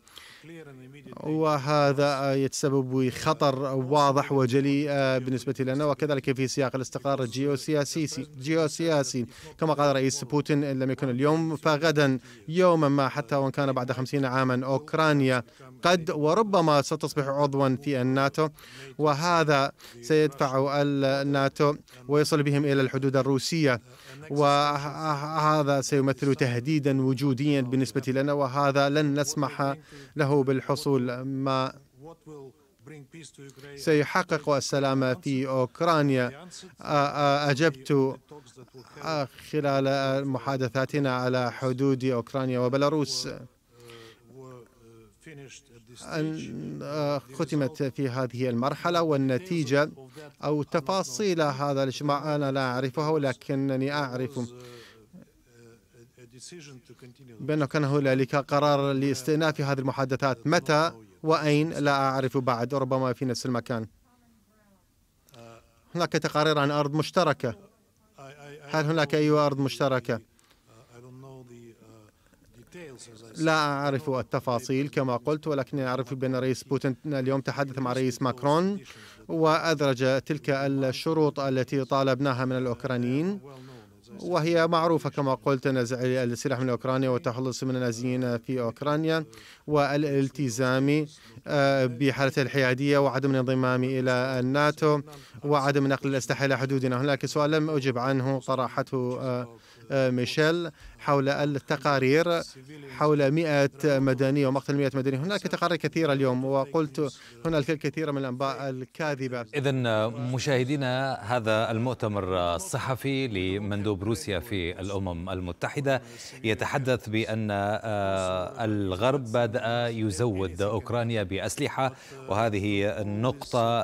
وهذا يتسبب خطر واضح وجلي آه، بالنسبة لنا وكذلك في سياق الاستقرار الجيوسياسي جيوسياسي كما قال رئيس بوتين إن لم يكن اليوم فغدا يوما ما حتى وإن كان بعد خمسين عاما أوكرانيا قد وربما ستصبح عضوا في الناتو وهذا سيدفع الناتو ويصل بهم إلى الحدود الروسية وهذا سيمثل تهديدا وجوديا بالنسبة لنا وهذا لن نسمح له بالحصول ما سيحقق السلام في أوكرانيا أجبت خلال محادثاتنا على حدود أوكرانيا وبلاروس آه، ختمت في هذه المرحلة والنتيجة أو تفاصيل هذا الاجتماع أنا لا أعرفها ولكنني أعرف بأنه كان هنالك قرار لاستئناف هذه المحادثات متى وأين لا أعرف بعد ربما في نفس المكان هناك تقارير عن أرض مشتركة هل هناك أي أرض مشتركة لا أعرف التفاصيل كما قلت ولكن أعرف بأن رئيس بوتين اليوم تحدث مع رئيس ماكرون وأدرج تلك الشروط التي طالبناها من الأوكرانيين وهي معروفة كما قلت نزع السلاح من أوكرانيا والتخلص من النازيين في أوكرانيا والالتزام آه، بحالة الحيادية وعدم الانضمام إلى الناتو وعدم نقل الأسلحة إلى حدودنا هناك سؤال لم أجب عنه طرحته آه، آه، ميشيل حول التقارير حول 100 مدني ومقتل 100 مدني هناك تقارير كثيرة اليوم وقلت هناك الكثير من الأنباء الكاذبة إذا مشاهدينا هذا المؤتمر الصحفي لمندوب روسيا في الأمم المتحدة يتحدث بأن آه، الغرب بدأ يزود أوكرانيا بأسلحة وهذه النقطة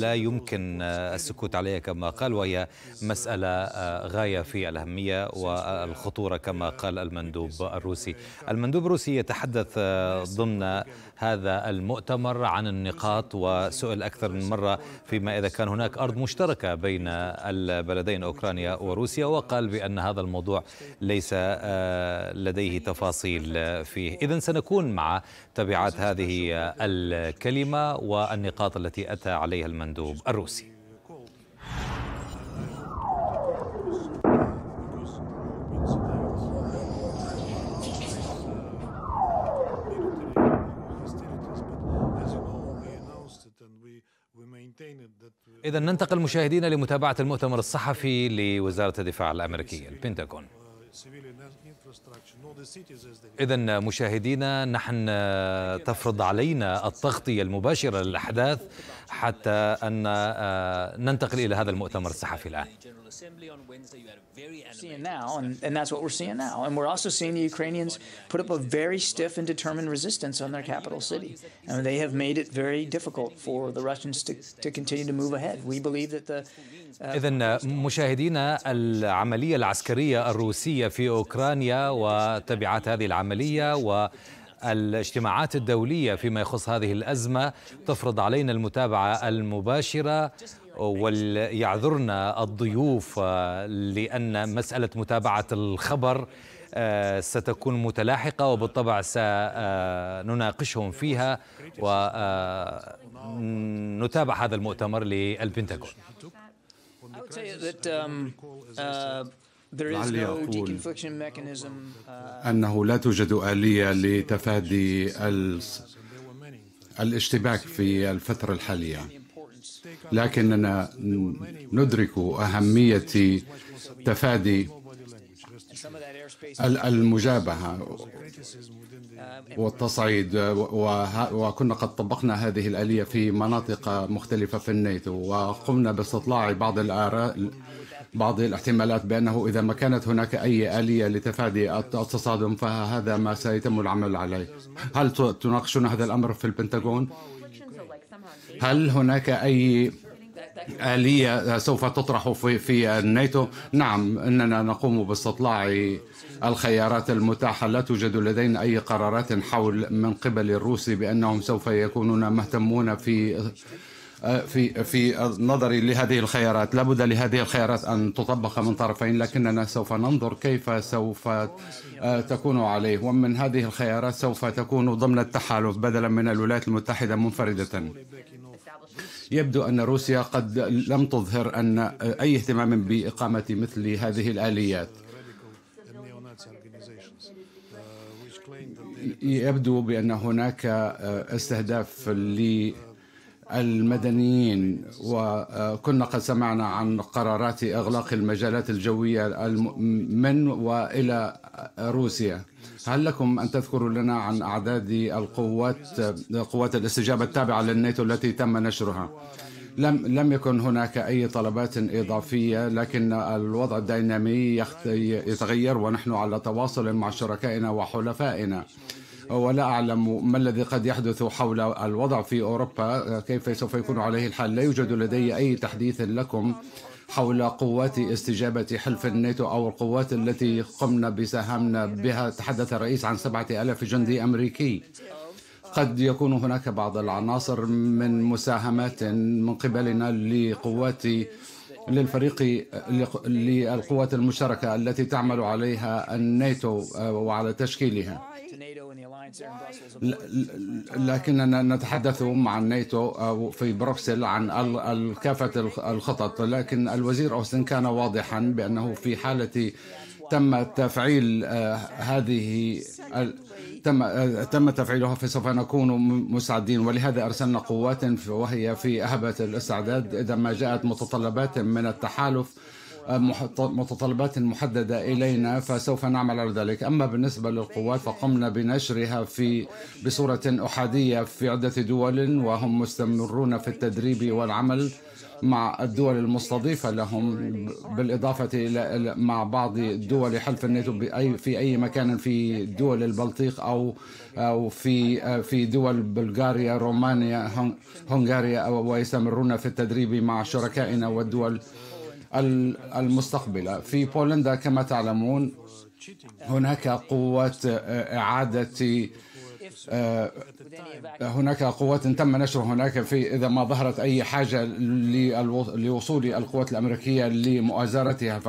لا يمكن السكوت عليها كما قال وهي مسألة آه، غاية في الأهمية والخطورة كما قال المندوب الروسي المندوب الروسي يتحدث آه، ضمن هذا المؤتمر عن النقاط وسئل أكثر من مرة فيما إذا كان هناك أرض مشتركة بين البلدين أوكرانيا وروسيا وقال بأن هذا الموضوع ليس آه، لديه تفاصيل فيه إذا سنكون مع تبعات هذه الكلمة والنقاط التي أتى عليها المندوب الروسي إذا ننتقل مشاهدينا لمتابعة المؤتمر الصحفي لوزارة الدفاع الأمريكية البنتاغون إذا مشاهدينا نحن تفرض علينا التغطية المباشرة للأحداث حتى أن آه، ننتقل إلى هذا المؤتمر الصحفي الآن Seeing now, and, and that's what we're seeing now. And we're also seeing the Ukrainians put up a very stiff and determined resistance on their capital city. And they have made it very difficult for the Russians to, to continue to move ahead. We believe that the إذا مشاهدينا العملية العسكرية الروسية في أوكرانيا وتبعات هذه العملية والاجتماعات الدولية فيما يخص هذه الأزمة تفرض علينا المتابعة المباشرة وليعذرنا أيوة، أيوة. الضيوف آه، لأن مسألة متابعة الخبر آه، ستكون متلاحقة وبالطبع سنناقشهم آه، فيها ونتابع هذا المؤتمر للبنتاغون لعلي أقول أنه لا توجد آلية لتفادي الاشتباك في الفترة الحالية لكننا ندرك أهمية تفادي المجابهة والتصعيد وكنا قد طبقنا هذه الآلية في مناطق مختلفة في الناتو وقمنا باستطلاع بعض الآراء بعض الاحتمالات بأنه إذا ما كانت هناك أي آلية لتفادي التصادم فهذا ما سيتم العمل عليه هل تناقشون هذا الأمر في البنتاغون؟ هل هناك أي آلية سوف تطرح في, في الناتو نعم أننا نقوم باستطلاع الخيارات المتاحة لا توجد لدينا أي قرارات حول من قبل الروسي بأنهم سوف يكونون مهتمون في آه، في في نظري لهذه الخيارات لابد لهذه الخيارات ان تطبق من طرفين لكننا سوف ننظر كيف سوف آه، تكون عليه ومن هذه الخيارات سوف تكون ضمن التحالف بدلا من الولايات المتحده منفرده يبدو أن روسيا قد لم تظهر أن آه، أي اهتمام بإقامة مثل هذه الآليات يبدو بأن هناك استهداف ل المدنيين وكنا قد سمعنا عن قرارات إغلاق المجالات الجوية من وإلى روسيا هل لكم أن تذكروا لنا عن أعداد القوات قوات الاستجابة التابعة للناتو التي تم نشرها لم لم يكن هناك اي طلبات اضافيه لكن الوضع الدينامي يتغير ونحن على تواصل مع شركائنا وحلفائنا ولا أعلم ما الذي قد يحدث حول الوضع في أوروبا كيف سوف يكون عليه الحال لا يوجد لدي أي تحديث لكم حول قوات استجابة حلف الناتو أو القوات التي قمنا بساهمنا بها تحدث الرئيس عن سبعة ألاف جندي أمريكي قد يكون هناك بعض العناصر من مساهمات من قبلنا لقوات للفريق للقوات المشتركة التي تعمل عليها الناتو وعلى تشكيلها لكننا نتحدث مع الناتو في بروكسل عن كافة الخطط لكن الوزير أوستن كان واضحا بأنه في حالة تم تفعيل آه، هذه تم آه، تم تفعيلها فسوف نكون مستعدين ولهذا ارسلنا قوات وهي في اهبه الاستعداد اذا ما جاءت متطلبات من التحالف متطلبات محددة إلينا فسوف نعمل على ذلك أما بالنسبة للقوات فقمنا بنشرها في بصورة أحادية في عدة دول وهم مستمرون في التدريب والعمل مع الدول المستضيفة لهم بالإضافة إلى مع بعض دول حلف الناتو بأي في أي مكان في دول البلطيق أو أو في في دول بلغاريا رومانيا هنغاريا ويستمرون في التدريب مع شركائنا والدول المستقبلة في بولندا كما تعلمون هناك قوة إعادة آه، هناك قوات تم نشر هناك في إذا ما ظهرت أي حاجة لوصول القوات الأمريكية لمؤازرتها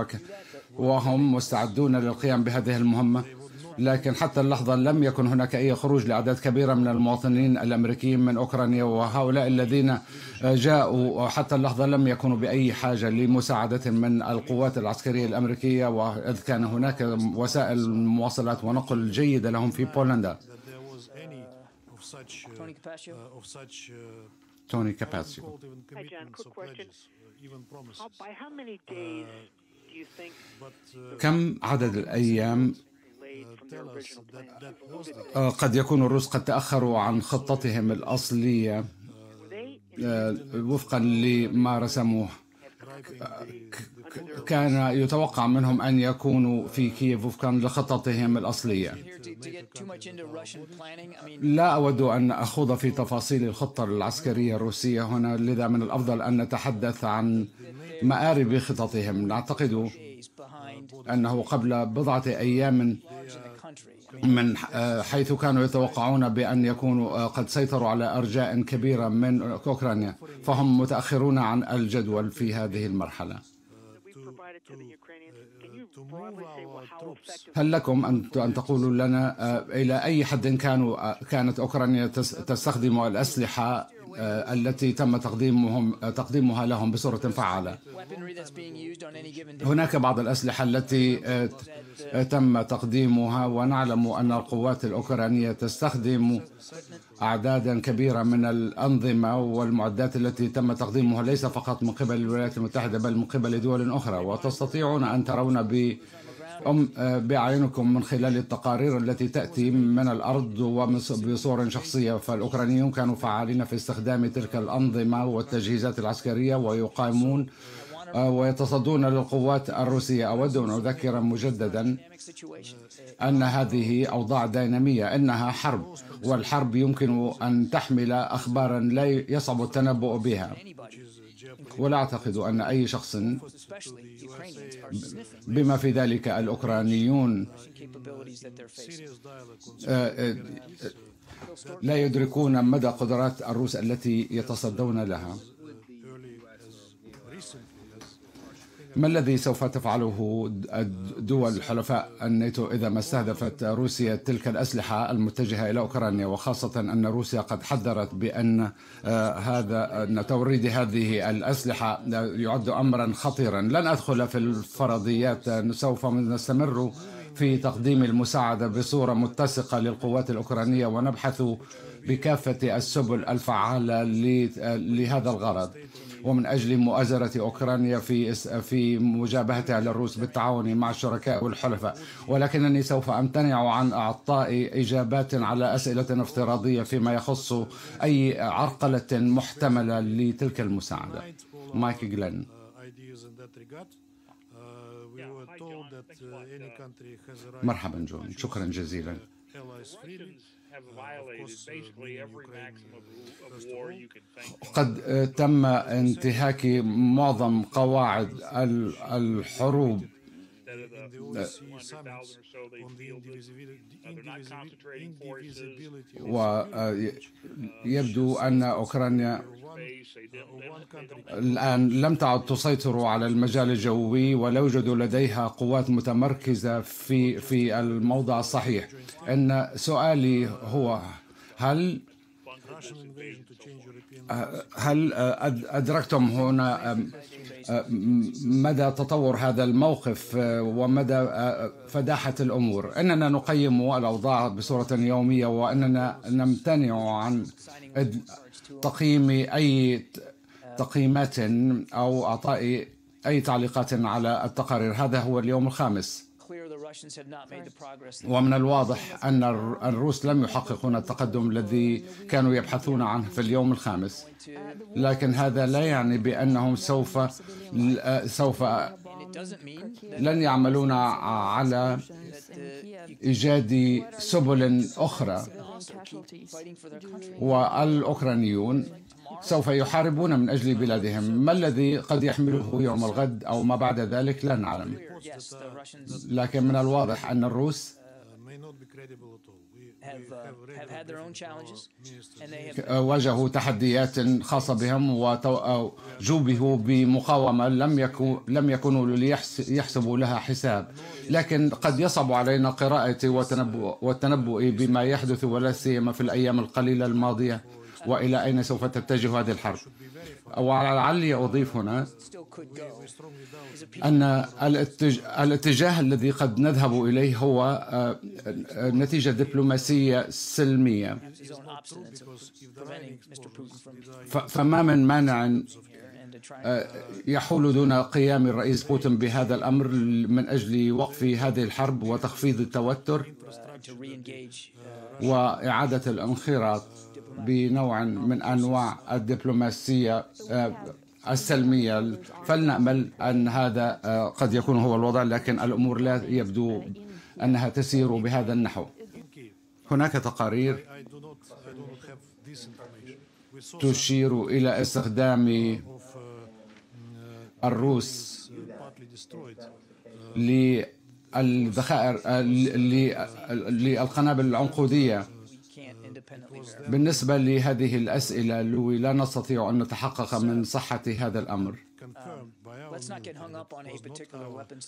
وهم مستعدون للقيام بهذه المهمة لكن حتى اللحظة لم يكن هناك أي خروج لأعداد كبيرة من المواطنين الأمريكيين من أوكرانيا وهؤلاء الذين جاءوا حتى اللحظة لم يكونوا بأي حاجة لمساعدة من القوات العسكرية الأمريكية وإذ كان هناك وسائل مواصلات ونقل جيدة لهم في بولندا توني كاباسيو كم عدد الأيام Uh, قد يكون الروس قد تأخروا عن خطتهم الأصلية uh, وفقا لما رسموه uh, كان يتوقع منهم أن يكونوا في كييف وفقا لخططهم الأصلية لا أود أن أخوض في تفاصيل الخطة العسكرية الروسية هنا لذا من الأفضل أن نتحدث عن مآرب خططهم نعتقد أنه قبل بضعة أيام من آه، حيث كانوا يتوقعون بأن يكونوا آه، قد سيطروا على أرجاء كبيرة من أوكرانيا فهم متأخرون عن الجدول في هذه المرحلة هل لكم أن تقولوا لنا آه، إلى أي حد كانوا كانت أوكرانيا تستخدم الأسلحة آه، التي تم تقديمهم تقديمها لهم بصورة فعالة هناك بعض الأسلحة التي آه، تم تقديمها ونعلم أن القوات الأوكرانية تستخدم أعدادا كبيرة من الأنظمة والمعدات التي تم تقديمها ليس فقط من قبل الولايات المتحدة بل من قبل دول أخرى وتستطيعون أن ترون ب أم آه، بأعينكم من خلال التقارير التي تأتي من الأرض وبصور شخصية فالأوكرانيون كانوا فعالين في استخدام تلك الأنظمة والتجهيزات العسكرية ويقامون آه، ويتصدون للقوات الروسية أود أن أذكر مجددا أن هذه أوضاع دينامية إنها حرب والحرب يمكن أن تحمل أخبارا لا يصعب التنبؤ بها ولا أعتقد أن أي شخص بما في ذلك الأوكرانيون آه، آه، لا يدركون مدى قدرات الروس التي يتصدون لها ما الذي سوف تفعله دول حلفاء الناتو إذا ما استهدفت روسيا تلك الأسلحة المتجهة إلى أوكرانيا وخاصة أن روسيا قد حذرت بأن آه، هذا أن توريد هذه الأسلحة يعد أمرا خطيرا لن أدخل في الفرضيات سوف نستمر في تقديم المساعدة بصورة متسقة للقوات الأوكرانية ونبحث بكافة السبل الفعالة آه، لهذا الغرض ومن أجل مؤازرة أوكرانيا في في مجابهتها للروس بالتعاون مع الشركاء والحلفاء ولكنني سوف أمتنع عن أعطاء إجابات على أسئلة افتراضية فيما يخص أي عرقلة محتملة لتلك المساعدة مايك جلن مرحبا جون شكرا جزيلا قد تم انتهاك معظم قواعد الحروب Uh, and they summits on the uh, indivisibility ويبدو uh, أن أوكرانيا الآن لم تعد تسيطر على المجال الجوي ولا يوجد لديها قوات متمركزة في في الموضع الصحيح إن سؤالي هو هل آه، هل آه، أدركتم هنا مدى تطور هذا الموقف آه، ومدى فداحة الأمور أننا نقيم الأوضاع بصورة يومية وأننا نمتنع عن تقييم أي تقييمات أو أعطاء أي تعليقات على التقارير هذا هو اليوم الخامس ومن الواضح أن الروس لم يحققون التقدم الذي كانوا يبحثون عنه في اليوم الخامس لكن هذا لا يعني بأنهم سوف آه، سوف لن يعملون على إيجاد سبل أخرى والأوكرانيون سوف يحاربون من أجل بلادهم ما الذي قد يحمله يوم الغد أو ما بعد ذلك لا نعلم Uh, لكن من الواضح أن الروس واجهوا تحديات خاصة بهم وجوبهوا آه، بمقاومة لم يكن لم يكونوا ليحسبوا لها حساب لكن قد يصعب علينا قراءة والتنبؤ بما يحدث ولا سيما في الأيام القليلة الماضية وإلى أين سوف تتجه هذه الحرب ولعلي أضيف هنا أن الاتجاه الذي قد نذهب إليه هو آه، نتيجة دبلوماسية سلمية فما من مانع آه، uh, يحول دون قيام الرئيس بوتين بهذا الأمر من أجل وقف هذه الحرب وتخفيض التوتر uh, uh, وإعادة الانخراط بنوع من أنواع الدبلوماسية آه، السلمية فلنأمل أن هذا آه، قد يكون هو الوضع لكن الأمور لا يبدو أنها تسير بهذا النحو هناك تقارير تشير إلى استخدام الروس للذخائر آه، للقنابل العنقودية بالنسبة لهذه الأسئلة لوي لا نستطيع أن نتحقق من صحة هذا الأمر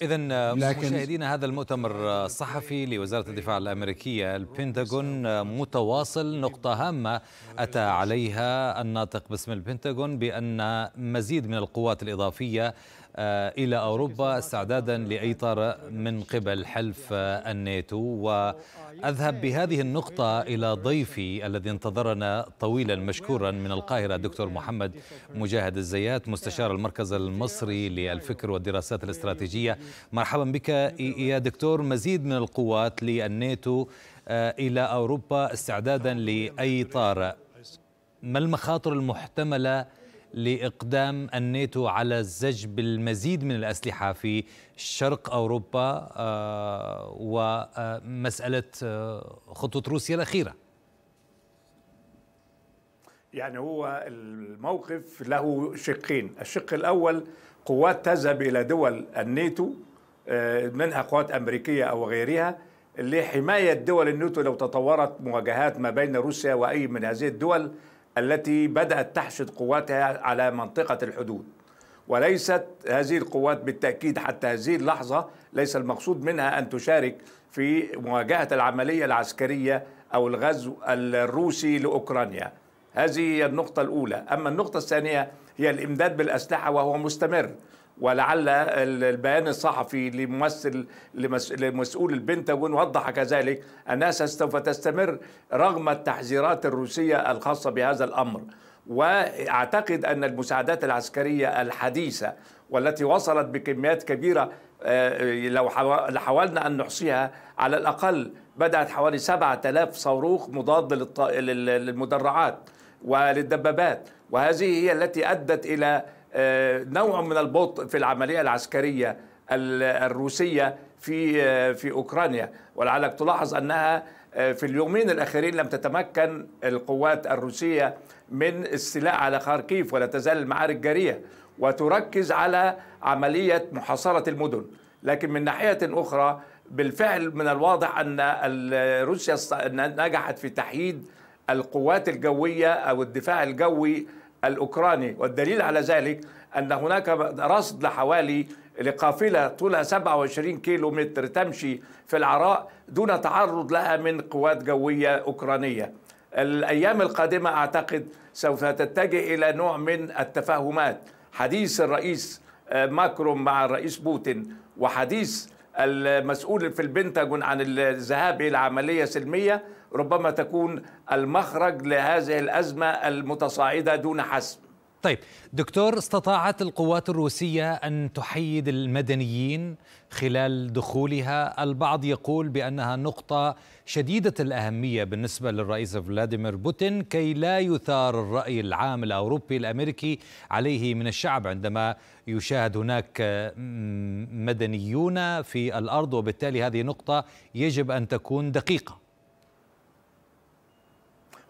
إذا مشاهدينا هذا المؤتمر الصحفي لوزارة الدفاع الأمريكية البنتاغون متواصل نقطة هامة أتى عليها الناطق باسم البنتاغون بأن مزيد من القوات الإضافية آه، إلى أوروبا استعدادا لاي لإطار من قبل حلف الناتو وأذهب بهذه النقطة إلى ضيفي الذي انتظرنا طويلا مشكورا من القاهرة دكتور محمد مجاهد الزيات مستشار المركز المصري للفكر والدراسات الاستراتيجية مرحبا بك يا دكتور مزيد من القوات للناتو آه، إلى أوروبا استعدادا لأي طارئ ما المخاطر المحتملة لإقدام الناتو على زجب المزيد من الأسلحة في شرق أوروبا آه، ومسألة آه، خطوة روسيا الأخيرة يعني هو الموقف له شقين الشق الأول قوات تذهب إلى دول الناتو آه، منها قوات أمريكية أو غيرها لحماية دول الناتو لو تطورت مواجهات ما بين روسيا وأي من هذه الدول التي بدأت تحشد قواتها على منطقة الحدود وليست هذه القوات بالتأكيد حتى هذه اللحظة ليس المقصود منها أن تشارك في مواجهة العملية العسكرية أو الغزو الروسي لأوكرانيا هذه هي النقطة الأولى أما النقطة الثانية هي الإمداد بالأسلحة وهو مستمر ولعل البيان الصحفي لممثل لمسؤول البنتاغون وضح كذلك انها سوف تستمر رغم التحذيرات الروسيه الخاصه بهذا الامر واعتقد ان المساعدات العسكريه الحديثه والتي وصلت بكميات كبيره آه، لو حاولنا ان نحصيها على الاقل بدات حوالي 7000 صاروخ مضاد للمدرعات وللدبابات وهذه هي التي ادت الى آه، نوع من البطء في العملية العسكرية الروسية في آه، في أوكرانيا ولعلك تلاحظ أنها آه، في اليومين الأخيرين لم تتمكن القوات الروسية من استيلاء على خاركيف ولا تزال المعارك جارية وتركز على عملية محاصرة المدن لكن من ناحية أخرى بالفعل من الواضح أن روسيا نجحت في تحييد القوات الجوية أو الدفاع الجوي الأوكراني والدليل على ذلك أن هناك رصد لحوالي لقافلة طولها 27 كيلو متر تمشي في العراء دون تعرض لها من قوات جوية أوكرانية الأيام القادمة أعتقد سوف تتجه إلى نوع من التفاهمات حديث الرئيس آه، ماكرون مع الرئيس بوتين وحديث المسؤول في البنتاجون عن الذهاب إلى عملية سلمية ربما تكون المخرج لهذه الأزمة المتصاعدة دون حسم طيب دكتور استطاعت القوات الروسية أن تحيد المدنيين خلال دخولها البعض يقول بأنها نقطة شديدة الأهمية بالنسبة للرئيس فلاديمير بوتين كي لا يثار الرأي العام الأوروبي الأمريكي عليه من الشعب عندما يشاهد هناك مدنيون في الأرض وبالتالي هذه نقطة يجب أن تكون دقيقة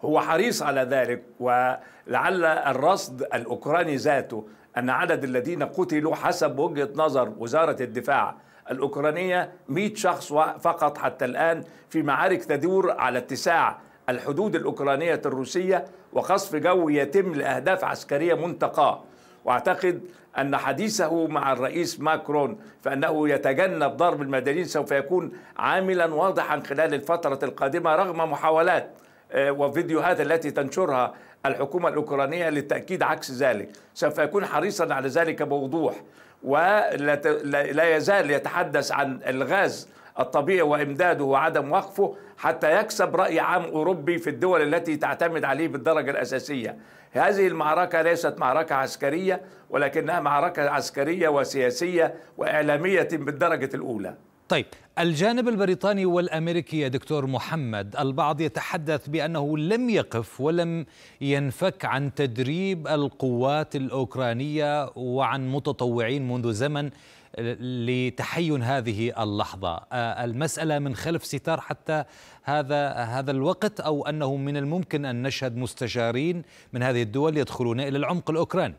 هو حريص على ذلك ولعل الرصد الأوكراني ذاته أن عدد الذين قتلوا حسب وجهة نظر وزارة الدفاع الأوكرانية 100 شخص فقط حتى الآن في معارك تدور على اتساع الحدود الأوكرانية الروسية وقصف جوي يتم لأهداف عسكرية منتقاه واعتقد ان حديثه مع الرئيس ماكرون فانه يتجنب ضرب المدنيين سوف يكون عاملا واضحا خلال الفتره القادمه رغم محاولات آه، وفيديوهات التي تنشرها الحكومة الأوكرانية للتأكيد عكس ذلك سوف يكون حريصا على ذلك بوضوح ولا يزال يتحدث عن الغاز الطبيعي وامداده وعدم وقفه حتى يكسب راي عام اوروبي في الدول التي تعتمد عليه بالدرجه الاساسيه. هذه المعركه ليست معركه عسكريه ولكنها معركه عسكريه وسياسيه واعلاميه بالدرجه الاولى. طيب الجانب البريطاني والامريكي يا دكتور محمد البعض يتحدث بانه لم يقف ولم ينفك عن تدريب القوات الاوكرانيه وعن متطوعين منذ زمن لتحين هذه اللحظه آه، المساله من خلف ستار حتى هذا هذا الوقت او انه من الممكن ان نشهد مستشارين من هذه الدول يدخلون الى العمق الاوكراني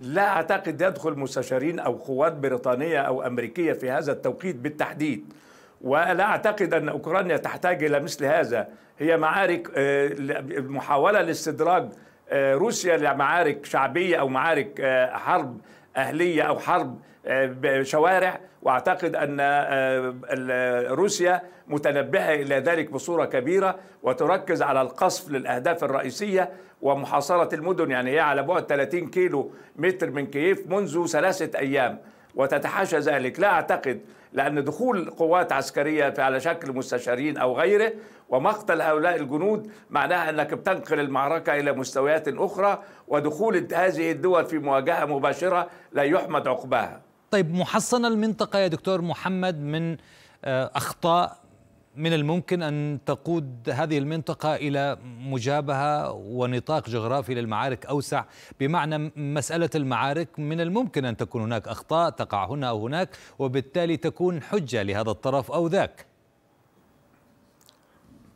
لا اعتقد يدخل مستشارين او قوات بريطانيه او امريكيه في هذا التوقيت بالتحديد ولا اعتقد ان اوكرانيا تحتاج الى مثل هذا هي معارك آه، محاوله لاستدراج آه، روسيا لمعارك شعبيه او معارك آه، حرب اهليه او حرب آه، شوارع واعتقد ان آه، روسيا متنبهه الى ذلك بصوره كبيره وتركز على القصف للاهداف الرئيسيه ومحاصره المدن يعني هي على بعد 30 كيلو متر من كييف منذ ثلاثه ايام وتتحاشى ذلك لا اعتقد لأن دخول قوات عسكرية على شكل مستشارين أو غيره ومقتل هؤلاء الجنود معناها أنك بتنقل المعركة إلى مستويات أخرى ودخول هذه الدول في مواجهة مباشرة لا يحمد عقباها طيب محصنة المنطقة يا دكتور محمد من آه، أخطاء من الممكن أن تقود هذه المنطقة إلى مجابهة ونطاق جغرافي للمعارك أوسع بمعنى مسألة المعارك من الممكن أن تكون هناك أخطاء تقع هنا أو هناك وبالتالي تكون حجة لهذا الطرف أو ذاك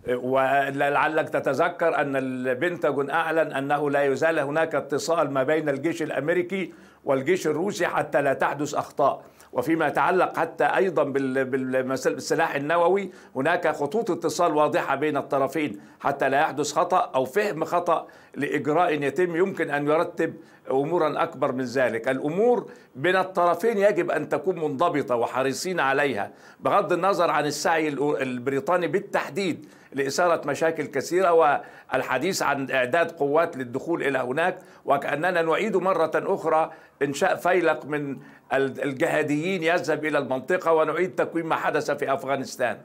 ولعلك تتذكر أن البنتاجون أعلن أنه لا يزال هناك اتصال ما بين الجيش الأمريكي والجيش الروسي حتى لا تحدث أخطاء وفيما يتعلق حتى أيضا بالسلاح النووي هناك خطوط اتصال واضحة بين الطرفين حتى لا يحدث خطأ أو فهم خطأ لإجراء يتم يمكن أن يرتب امورا اكبر من ذلك الامور بين الطرفين يجب ان تكون منضبطه وحريصين عليها بغض النظر عن السعي البريطاني بالتحديد لاثاره مشاكل كثيره والحديث عن اعداد قوات للدخول الى هناك وكاننا نعيد مره اخرى انشاء فيلق من الجهاديين يذهب إلى المنطقة ونعيد تكوين ما حدث في أفغانستان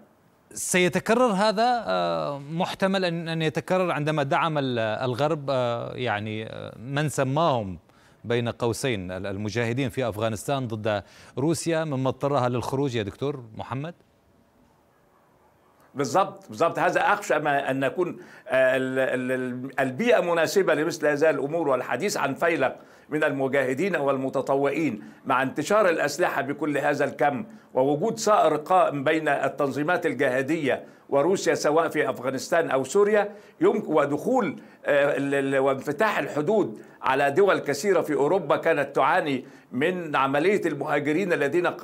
سيتكرر هذا آه، محتمل أن يتكرر عندما دعم الغرب آه، يعني آه، من سماهم بين قوسين المجاهدين في أفغانستان ضد روسيا مما اضطرها للخروج يا دكتور محمد بالضبط بالضبط هذا اخشى ما ان نكون آه، البيئه مناسبه لمثل هذه الامور والحديث عن فيلق من المجاهدين والمتطوعين مع انتشار الاسلحه بكل هذا الكم ووجود سائر قائم بين التنظيمات الجهاديه وروسيا سواء في افغانستان او سوريا يمكن ودخول آه، وانفتاح الحدود على دول كثيره في اوروبا كانت تعاني من عمليه المهاجرين الذين آه،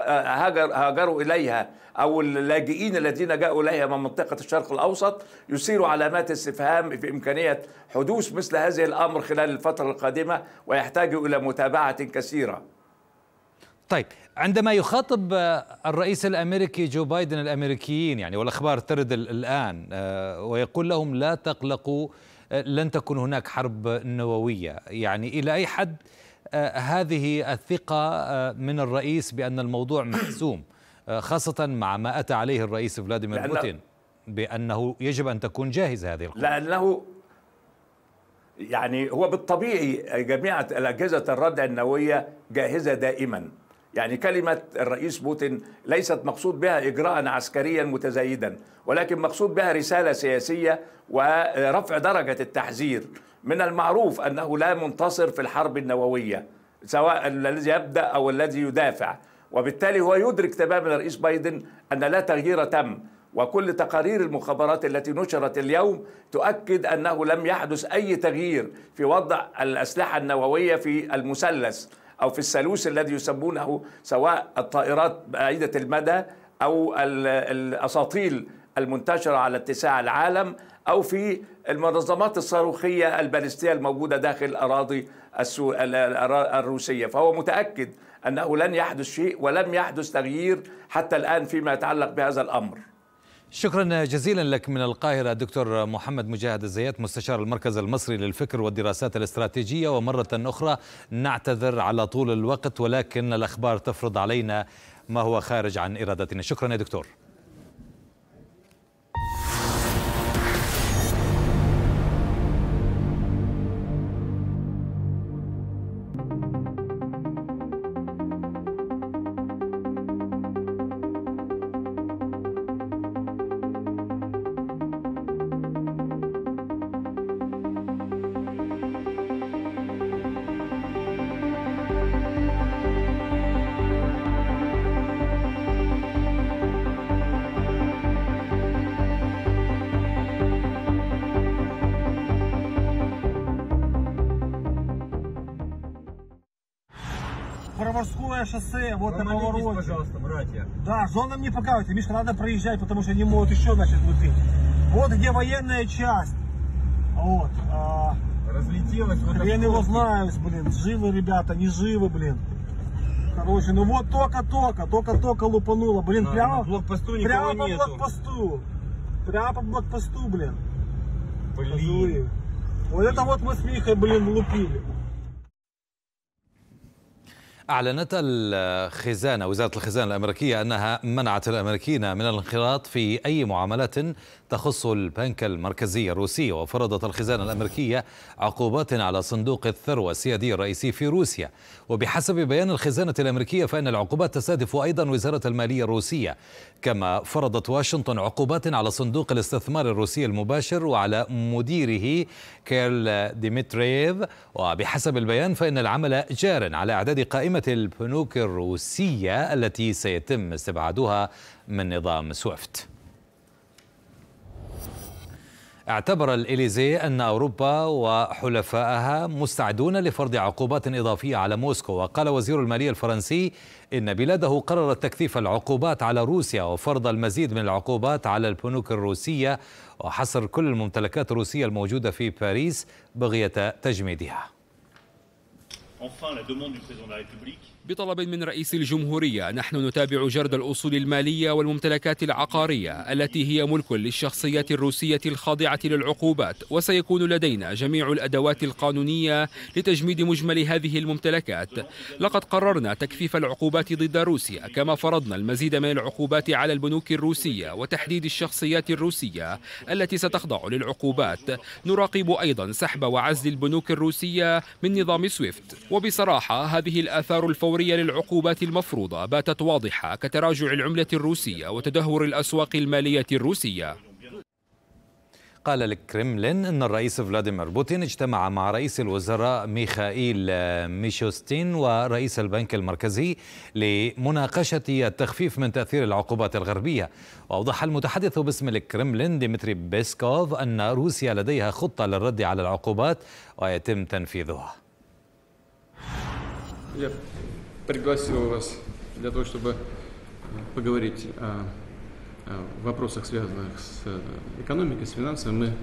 هاجروا اليها أو اللاجئين الذين جاءوا إليها من منطقة الشرق الأوسط يثير علامات استفهام في إمكانية حدوث مثل هذه الأمر خلال الفترة القادمة ويحتاج إلى متابعة كثيرة طيب عندما يخاطب الرئيس الامريكي جو بايدن الامريكيين يعني والاخبار ترد الان آه، ويقول لهم لا تقلقوا آه، لن تكون هناك حرب نوويه يعني الى اي حد آه، هذه الثقه من الرئيس بان الموضوع محسوم آه، خاصة مع ما أتى عليه الرئيس فلاديمير بوتين بأنه يجب أن تكون جاهز هذه القوة لأنه يعني هو بالطبيعي جميع الأجهزة الردع النووية جاهزة دائما يعني كلمة الرئيس بوتين ليست مقصود بها إجراء عسكريا متزايدا ولكن مقصود بها رسالة سياسية ورفع درجة التحذير من المعروف أنه لا منتصر في الحرب النووية سواء الذي يبدأ أو الذي يدافع وبالتالي هو يدرك تماما الرئيس بايدن أن لا تغيير تم وكل تقارير المخابرات التي نشرت اليوم تؤكد انه لم يحدث اي تغيير في وضع الاسلحه النوويه في المثلث او في الثالوث الذي يسمونه سواء الطائرات بعيده المدى او الاساطيل المنتشرة على اتساع العالم أو في المنظمات الصاروخية البالستية الموجودة داخل الأراضي السو... الروسية فهو متأكد أنه لن يحدث شيء ولم يحدث تغيير حتى الآن فيما يتعلق بهذا الأمر شكرا جزيلا لك من القاهرة دكتور محمد مجاهد الزيات مستشار المركز المصري للفكر والدراسات الاستراتيجية ومرة أخرى نعتذر على طول الوقت ولكن الأخبار تفرض علينا ما هو خارج عن إرادتنا شكرا يا دكتور показывайте, Мишка, надо проезжать, потому что они могут еще, начать лупить. Вот где военная часть. Вот. А... Разлетелась. Я его знаю, блин, живы ребята, не живы, блин. Короче, ну вот только-только, только-только лупануло, блин, да, прямо, блокпосту прямо по нету. блокпосту. Прямо по блокпосту, блин. Блин. Пожури. Вот это вот мы с Михой, блин, лупили. أعلنت الخزانة وزارة الخزانة الأمريكية أنها منعت الأمريكيين من الانخراط في أي معاملات تخص البنك المركزي الروسي وفرضت الخزانة الأمريكية عقوبات على صندوق الثروة السيادي الرئيسي في روسيا وبحسب بيان الخزانة الأمريكية فإن العقوبات تستهدف أيضا وزارة المالية الروسية كما فرضت واشنطن عقوبات على صندوق الاستثمار الروسي المباشر وعلى مديره كيرل ديمتريف وبحسب البيان فإن العمل جار على إعداد قائمة البنوك الروسية التي سيتم استبعادها من نظام سويفت اعتبر الإليزي أن أوروبا وحلفائها مستعدون لفرض عقوبات إضافية على موسكو وقال وزير المالية الفرنسي إن بلاده قررت تكثيف العقوبات على روسيا وفرض المزيد من العقوبات على البنوك الروسية وحصر كل الممتلكات الروسية الموجودة في باريس بغية تجميدها بطلب من رئيس الجمهورية نحن نتابع جرد الأصول المالية والممتلكات العقارية التي هي ملك للشخصيات الروسية الخاضعة للعقوبات وسيكون لدينا جميع الأدوات القانونية لتجميد مجمل هذه الممتلكات لقد قررنا تكفيف العقوبات ضد روسيا كما فرضنا المزيد من العقوبات على البنوك الروسية وتحديد الشخصيات الروسية التي ستخضع للعقوبات نراقب أيضا سحب وعزل البنوك الروسية من نظام سويفت وبصراحة هذه الآثار الفورية الفورية للعقوبات المفروضة باتت واضحة كتراجع العملة الروسية وتدهور الأسواق المالية الروسية قال الكرملين أن الرئيس فلاديمير بوتين اجتمع مع رئيس الوزراء ميخائيل ميشوستين ورئيس البنك المركزي لمناقشة التخفيف من تأثير العقوبات الغربية وأوضح المتحدث باسم الكرملين ديمتري بيسكوف أن روسيا لديها خطة للرد على العقوبات ويتم تنفيذها пригласил вас для того, чтобы э, поговорить о, о вопросах, связанных с э, экономикой, с финансами. Мы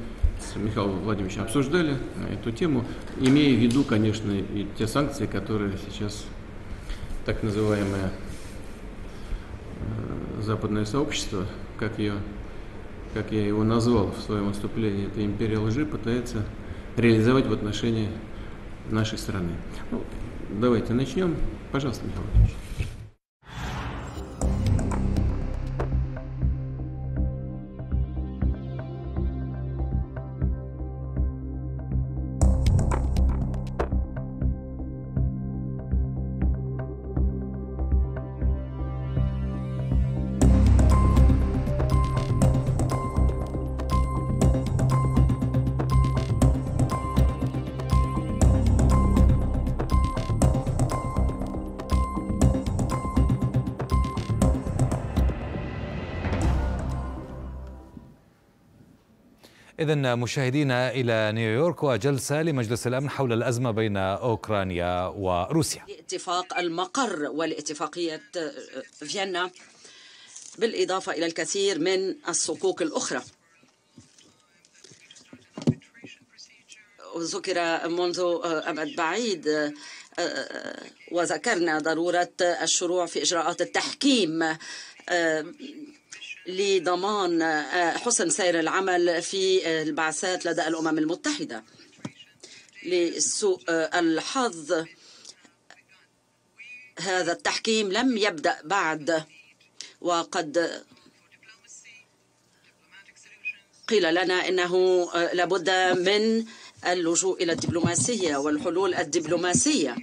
с Михаилом Владимировичем обсуждали э, эту тему, имея в виду, конечно, и те санкции, которые сейчас так называемое западное сообщество, как, ее, как я его назвал в своем выступлении, это империя лжи, пытается реализовать в отношении нашей страны. Ну, Давайте начнем. Пожалуйста, Михаил Ильич. إذا مشاهدينا إلى نيويورك وجلسة لمجلس الأمن حول الأزمة بين أوكرانيا وروسيا اتفاق المقر والاتفاقية آه، فيينا بالإضافة إلى الكثير من الصكوك الأخرى ذكر منذ أمد آه، بعيد آه، وذكرنا ضرورة الشروع في إجراءات التحكيم لضمان آه، حسن سير العمل في آه، البعثات لدى الأمم المتحدة لسوء آه، الحظ هذا التحكيم لم يبدأ بعد وقد قيل لنا انه لابد من اللجوء الى الدبلوماسيه والحلول الدبلوماسيه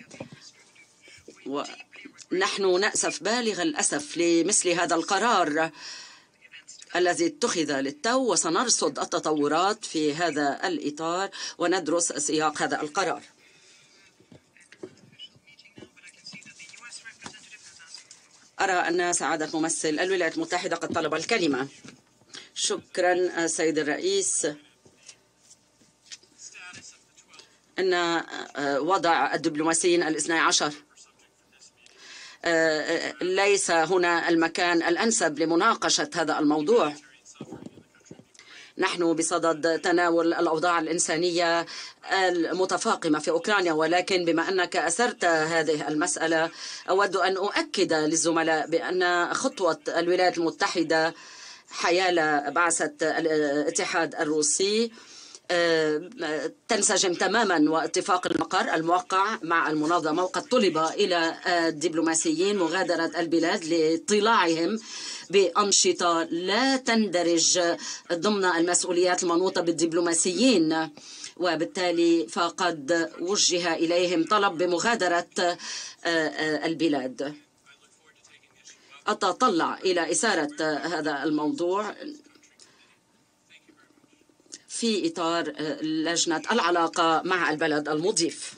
ونحن ناسف بالغ الاسف لمثل هذا القرار الذي اتخذ للتو وسنرصد التطورات في هذا الإطار وندرس سياق هذا القرار أرى أن سعادة ممثل الولايات المتحدة قد طلب الكلمة شكرا السيد الرئيس أن وضع الدبلوماسيين الاثني عشر آه، آه، ليس هنا المكان الأنسب لمناقشة هذا الموضوع نحن بصدد تناول الأوضاع الإنسانية المتفاقمة في أوكرانيا ولكن بما أنك أسرت هذه المسألة أود أن أؤكد للزملاء بأن خطوة الولايات المتحدة حيال بعثة الاتحاد الروسي آه، تنسجم تماما واتفاق المقر الموقع مع المنظمة وقد طلب إلى الدبلوماسيين آه، مغادرة البلاد لاطلاعهم بأنشطة لا تندرج ضمن المسؤوليات المنوطة بالدبلوماسيين وبالتالي فقد وجه إليهم طلب بمغادرة آه، البلاد أتطلع إلى إثارة هذا الموضوع في إطار آه، لجنة العلاقة مع البلد المضيف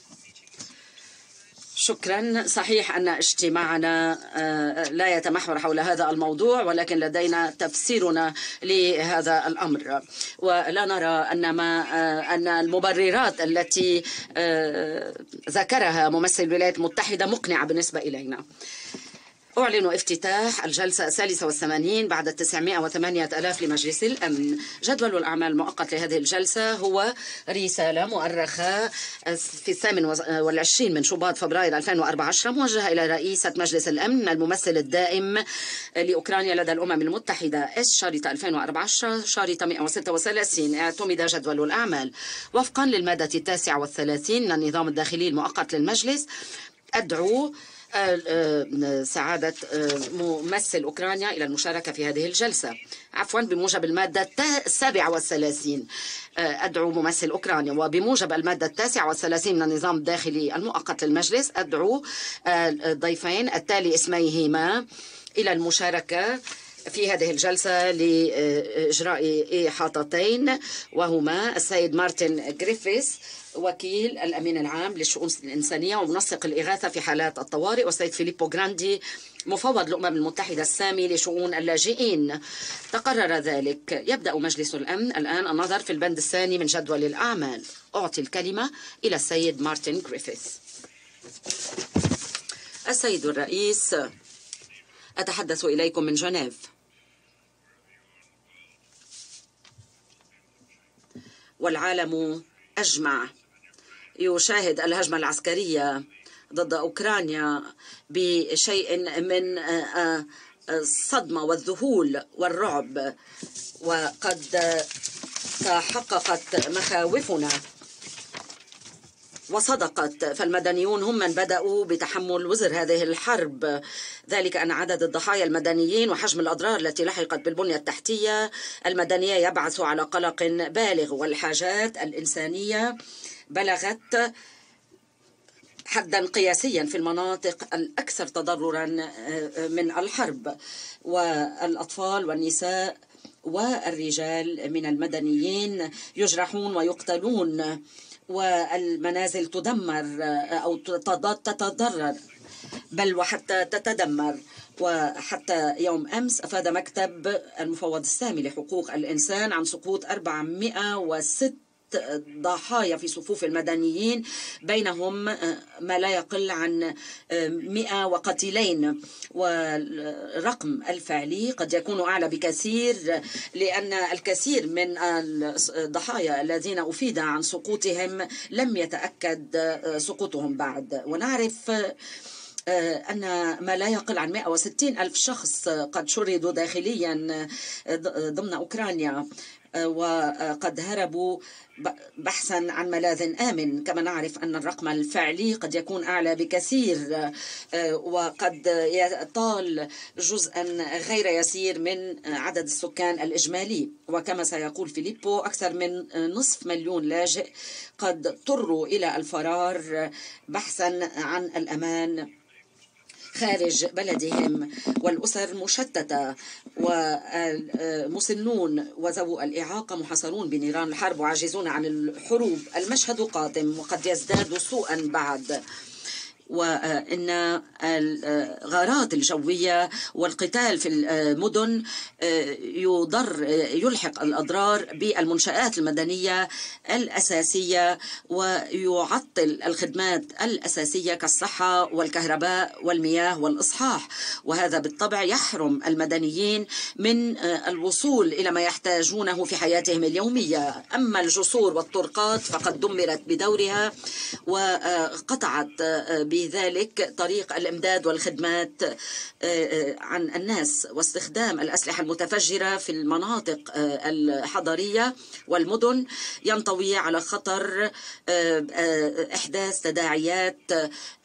شكرا صحيح أن اجتماعنا آه، لا يتمحور حول هذا الموضوع ولكن لدينا تفسيرنا لهذا الأمر ولا نرى أن, ما آه، أن المبررات التي ذكرها ممثل الولايات المتحدة مقنعة بالنسبة إلينا أعلن افتتاح الجلسة الثالثة والثمانين بعد التسعمائة وثمانية ألاف لمجلس الأمن جدول الأعمال المؤقت لهذه الجلسة هو رسالة مؤرخة في الثامن والعشرين من شباط فبراير 2014 موجهة إلى رئيسة مجلس الأمن الممثل الدائم لأوكرانيا لدى الأمم المتحدة إس شارطة 2014 شارطة 136 اعتمد جدول الأعمال وفقا للمادة التاسعة والثلاثين للنظام النظام الداخلي المؤقت للمجلس أدعو آه، آه، سعادة آه، ممثل أوكرانيا إلى المشاركة في هذه الجلسة عفوا بموجب المادة السابعة والثلاثين أدعو ممثل أوكرانيا وبموجب المادة التاسعة والثلاثين من النظام الداخلي المؤقت للمجلس أدعو الضيفين التالي اسميهما إلى المشاركة في هذه الجلسة لإجراء إحاطتين وهما السيد مارتن جريفيث وكيل الأمين العام للشؤون الإنسانية ومنسق الإغاثة في حالات الطوارئ والسيد فيليبو جراندي مفوض الأمم المتحدة السامي لشؤون اللاجئين تقرر ذلك يبدأ مجلس الأمن الآن النظر في البند الثاني من جدول الأعمال أعطي الكلمة إلى السيد مارتن جريفيث السيد الرئيس أتحدث إليكم من جنيف والعالم أجمع يشاهد الهجمة العسكرية ضد أوكرانيا بشيء من آه، آه، الصدمة والذهول والرعب وقد تحققت مخاوفنا وصدقت فالمدنيون هم من بدأوا بتحمل وزر هذه الحرب ذلك أن عدد الضحايا المدنيين وحجم الأضرار التي لحقت بالبنية التحتية المدنية يبعث على قلق بالغ والحاجات الإنسانية بلغت حدا قياسيا في المناطق الأكثر تضررا آه، من الحرب والأطفال والنساء والرجال من المدنيين يجرحون ويقتلون والمنازل تدمر آه، أو تتضرر بل وحتى تتدمر وحتى يوم أمس أفاد مكتب المفوض السامي لحقوق الإنسان عن سقوط 406 ضحايا في صفوف المدنيين بينهم آه، ما لا يقل عن 100 آه، وقتيلين والرقم الفعلي قد يكون أعلى بكثير لأن الكثير من الضحايا الذين أفيد عن سقوطهم لم يتأكد آه، سقوطهم بعد ونعرف أن ما لا يقل عن 160 ألف شخص قد شردوا داخليا ضمن أوكرانيا وقد هربوا بحثا عن ملاذ آمن كما نعرف أن الرقم الفعلي قد يكون أعلى بكثير آه، وقد يطال جزءا غير يسير من عدد السكان الإجمالي وكما سيقول فيليبو أكثر من نصف مليون لاجئ قد اضطروا إلى الفرار بحثا عن الأمان خارج بلدهم والأسر مشتتة ومسنون وذوو الإعاقة محاصرون بنيران الحرب وعاجزون عن الحروب المشهد قاتم وقد يزداد سوءا بعد وأن الغارات الجوية والقتال في المدن آه، يضر يلحق الأضرار بالمنشآت المدنية الأساسية ويعطل الخدمات الأساسية كالصحة والكهرباء والمياه والإصحاح وهذا بالطبع يحرم المدنيين من آه، الوصول إلى ما يحتاجونه في حياتهم اليومية أما الجسور والطرقات فقد دمرت بدورها وقطعت ب آه، بذلك طريق الإمداد والخدمات آه، آه، عن الناس واستخدام الأسلحة المتفجرة في المناطق آه، الحضرية والمدن ينطوي على خطر إحداث تداعيات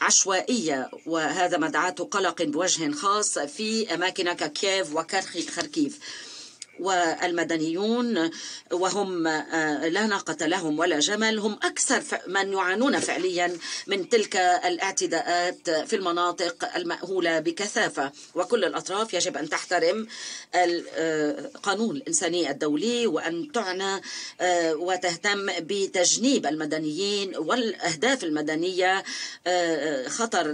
عشوائية وهذا ما دعاته قلق بوجه خاص في أماكن ككييف وكاركيف خركيف والمدنيون وهم آه، لا ناقة لهم ولا جمل هم أكثر من يعانون فعليا من تلك الاعتداءات في المناطق المأهولة بكثافة وكل الأطراف يجب أن تحترم القانون آه، الإنساني الدولي وأن تعنى آه، وتهتم بتجنيب المدنيين والأهداف المدنية خطر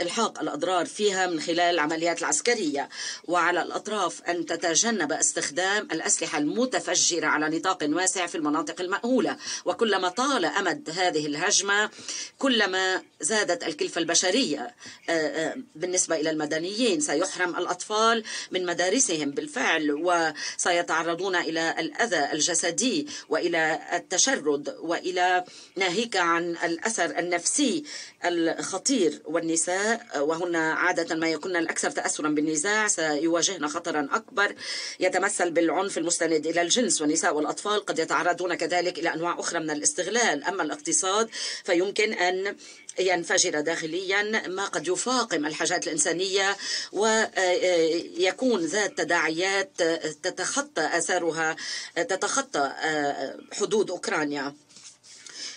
الحاق الأضرار فيها من خلال العمليات العسكرية وعلى الأطراف أن تتم يتجنب استخدام الأسلحة المتفجرة على نطاق واسع في المناطق المأهولة وكلما طال أمد هذه الهجمة كلما زادت الكلفة البشرية آه، آه، بالنسبة إلى المدنيين سيحرم الأطفال من مدارسهم بالفعل وسيتعرضون إلى الأذى الجسدي وإلى التشرد وإلى ناهيك عن الأثر النفسي الخطير والنساء وهن عادة ما يكون الأكثر تأثرا بالنزاع سيواجهن خطرا أكبر يتمثل بالعنف المستند إلى الجنس والنساء والأطفال قد يتعرضون كذلك إلى أنواع أخرى من الاستغلال أما الاقتصاد فيمكن أن ينفجر داخليا ما قد يفاقم الحاجات الإنسانية ويكون آه، آه، ذات تداعيات تتخطى أثارها تتخطى آه، حدود أوكرانيا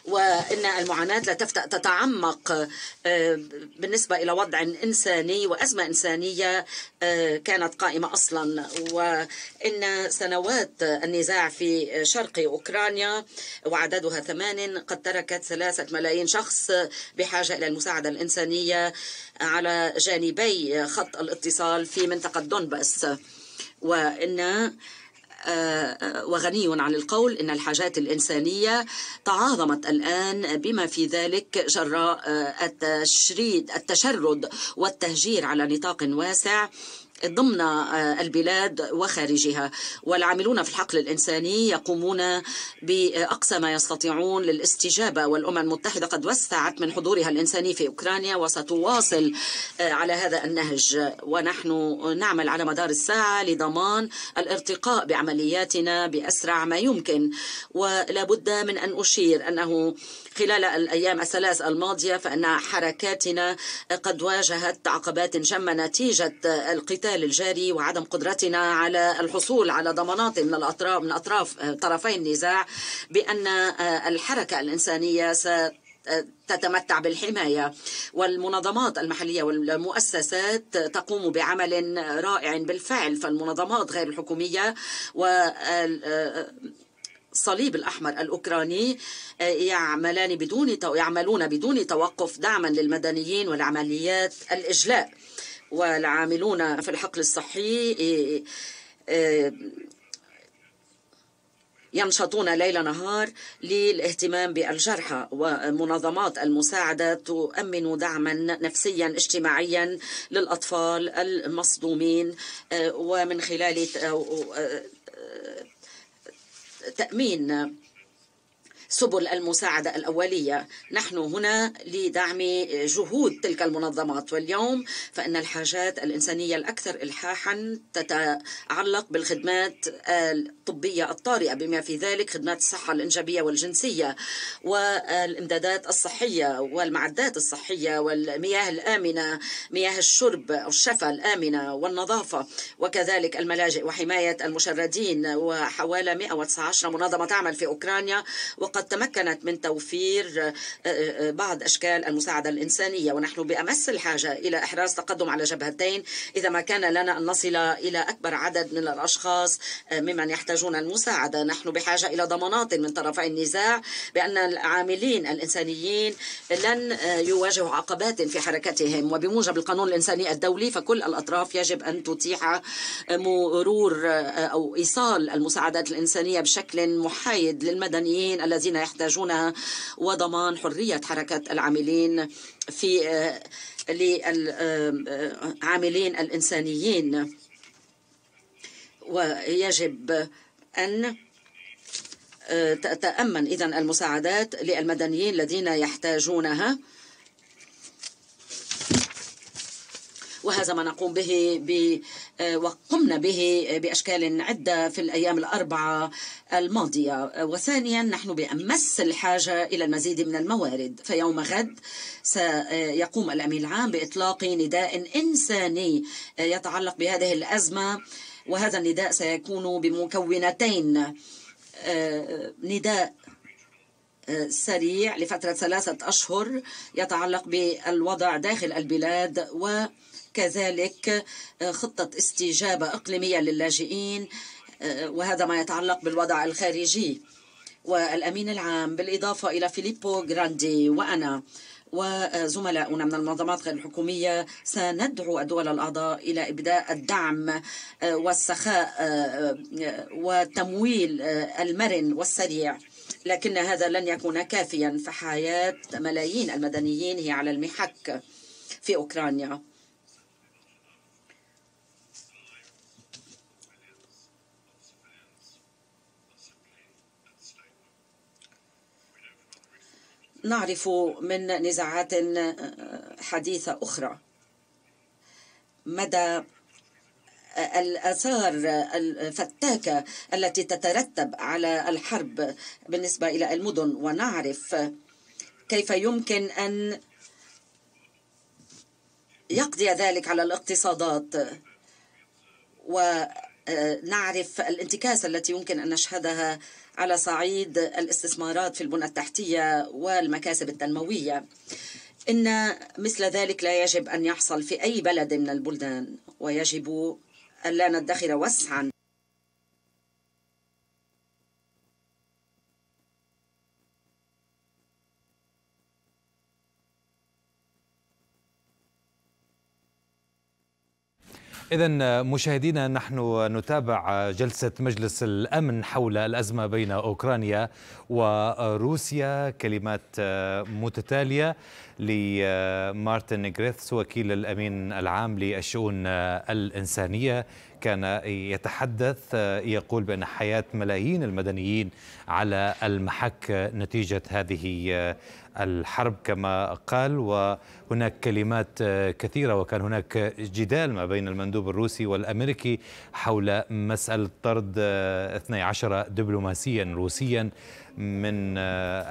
وأن المعاناة لا تفتأ تتعمق آه، بالنسبة إلى وضع إنساني وأزمة إنسانية آه، كانت قائمة أصلا وإن سنوات النزاع في شرق أوكرانيا وعددها ثمان قد تركت ثلاثة ملايين شخص بحاجة إلى المساعدة الإنسانية على جانبي خط الاتصال في منطقة دونباس وإن وغني عن القول إن الحاجات الإنسانية تعاظمت الآن بما في ذلك جراء التشريد التشرد والتهجير على نطاق واسع ضمن آه، البلاد وخارجها والعاملون في الحقل الإنساني يقومون بأقصى ما يستطيعون للاستجابة والأمم المتحدة قد وسعت من حضورها الإنساني في أوكرانيا وستواصل آه، على هذا النهج ونحن نعمل على مدار الساعة لضمان الارتقاء بعملياتنا بأسرع ما يمكن ولا بد من أن أشير أنه خلال الأيام الثلاث الماضية فإن حركاتنا قد واجهت عقبات جمة نتيجة القتال الجاري وعدم قدرتنا على الحصول على ضمانات من الأطراف من أطراف طرفي النزاع بأن الحركة الإنسانية ست تتمتع بالحماية والمنظمات المحلية والمؤسسات تقوم بعمل رائع بالفعل فالمنظمات غير الحكومية و الصليب الأحمر الأوكراني آه، يعملان بدون يعملون بدون توقف دعما للمدنيين والعمليات الإجلاء والعاملون في الحقل الصحي آه، آه، ينشطون ليل نهار للاهتمام بالجرحى ومنظمات المساعدة تؤمن دعما نفسيا اجتماعيا للأطفال المصدومين ومن خلال تامين سبل المساعدة الأولية نحن هنا لدعم جهود تلك المنظمات واليوم فإن الحاجات الإنسانية الأكثر إلحاحا تتعلق بالخدمات الطبية الطارئة بما في ذلك خدمات الصحة الإنجابية والجنسية والإمدادات الصحية والمعدات الصحية والمياه الآمنة مياه الشرب أو الشفا الآمنة والنظافة وكذلك الملاجئ وحماية المشردين وحوالي 119 منظمة تعمل في أوكرانيا وقد قد تمكنت من توفير آه، آه، آه، بعض أشكال المساعدة الإنسانية ونحن بأمس الحاجة إلى إحراز تقدم على جبهتين إذا ما كان لنا أن نصل إلى أكبر عدد من الأشخاص ممن يحتاجون المساعدة نحن بحاجة إلى ضمانات من طرفي النزاع بأن العاملين الإنسانيين لن يواجهوا عقبات في حركتهم وبموجب القانون الإنساني الدولي فكل الأطراف يجب أن تتيح مرور أو إيصال المساعدات الإنسانية بشكل محايد للمدنيين الذين الذين يحتاجونها وضمان حرية حركة العاملين في آه، للعاملين آه، الإنسانيين ويجب أن آه، تأمن إذا المساعدات للمدنيين الذين يحتاجونها وهذا ما نقوم به آه، وقمنا به بأشكال عدة في الأيام الأربعة الماضية وثانيا نحن بأمس الحاجة إلى المزيد من الموارد فيوم غد سيقوم الأمين العام بإطلاق نداء إنساني يتعلق بهذه الأزمة وهذا النداء سيكون بمكونتين آه، نداء آه، سريع لفترة ثلاثة أشهر يتعلق بالوضع داخل البلاد و كذلك آه، خطة استجابة إقليمية للاجئين آه، وهذا ما يتعلق بالوضع الخارجي والأمين العام بالإضافة إلى فيليبو جراندي وأنا وزملاؤنا من المنظمات غير الحكومية سندعو الدول الأعضاء إلى إبداء الدعم آه، والسخاء والتمويل المرن والسريع لكن هذا لن يكون كافيا فحياة ملايين المدنيين هي على المحك في أوكرانيا نعرف من نزاعات آه، حديثة أخرى مدى آه، الآثار آه، الفتاكة التي تترتب على الحرب بالنسبة إلى المدن ونعرف كيف يمكن أن يقضي ذلك على الاقتصادات ونعرف الانتكاسة التي يمكن أن نشهدها على صعيد الاستثمارات في البنى التحتية والمكاسب التنموية إن مثل ذلك لا يجب أن يحصل في أي بلد من البلدان ويجب ألا ندخر وسعا إذا مشاهدينا نحن نتابع جلسة مجلس الأمن حول الأزمة بين أوكرانيا وروسيا كلمات آه، متتالية لمارتن آه، غريثس وكيل الأمين العام للشؤون آه، الإنسانية كان يتحدث يقول بأن حياة ملايين المدنيين على المحك نتيجة هذه الحرب كما قال وهناك كلمات كثيرة وكان هناك جدال ما بين المندوب الروسي والأمريكي حول مسألة طرد 12 دبلوماسيا روسيا من آه،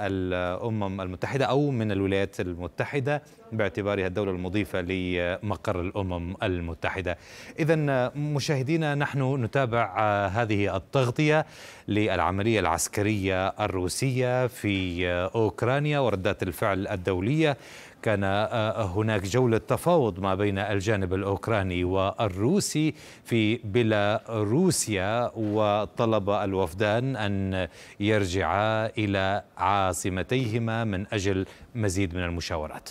الامم المتحده او من الولايات المتحده باعتبارها الدوله المضيفه لمقر الامم المتحده. اذا آه، مشاهدينا نحن نتابع آه، هذه التغطيه للعمليه العسكريه الروسيه في اوكرانيا وردات الفعل الدوليه كان آه، آه، هناك جولة تفاوض ما بين الجانب الأوكراني والروسي في بيلاروسيا وطلب الوفدان أن يرجعا إلى عاصمتيهما من أجل مزيد من المشاورات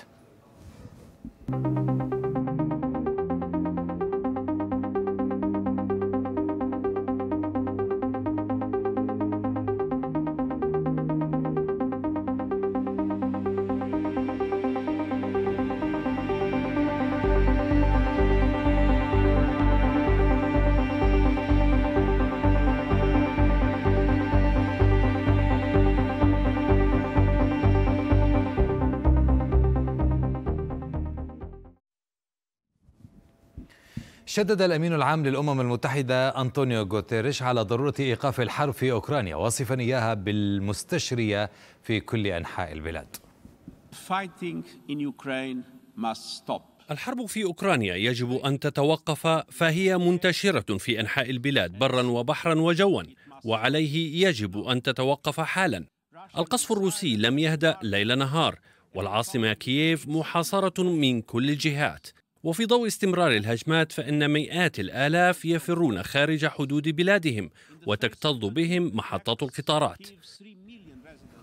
شدد الأمين العام للأمم المتحدة أنطونيو غوتيريش على ضرورة إيقاف الحرب في أوكرانيا واصفا إياها بالمستشرية في كل أنحاء البلاد الحرب في أوكرانيا يجب أن تتوقف فهي منتشرة في أنحاء البلاد برا وبحرا وجوا وعليه يجب أن تتوقف حالا القصف الروسي لم يهدأ ليل نهار والعاصمة كييف محاصرة من كل الجهات وفي ضوء استمرار الهجمات فإن مئات الآلاف يفرون خارج حدود بلادهم وتكتظ بهم محطات القطارات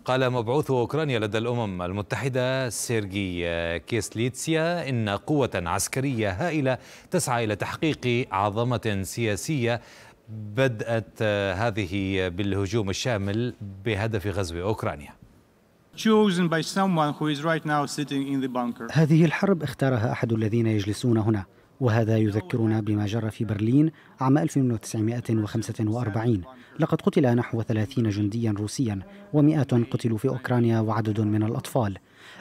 قال مبعوث أوكرانيا لدى الأمم المتحدة سيرجي كيسليتسيا إن قوة عسكرية هائلة تسعى إلى تحقيق عظمة سياسية بدأت هذه بالهجوم الشامل بهدف غزو أوكرانيا هذه الحرب اختارها أحد الذين يجلسون هنا وهذا يذكرنا بما جرى في برلين عام 1945 لقد قتل نحو 30 جنديا روسيا ومئات قتلوا في أوكرانيا وعدد من الأطفال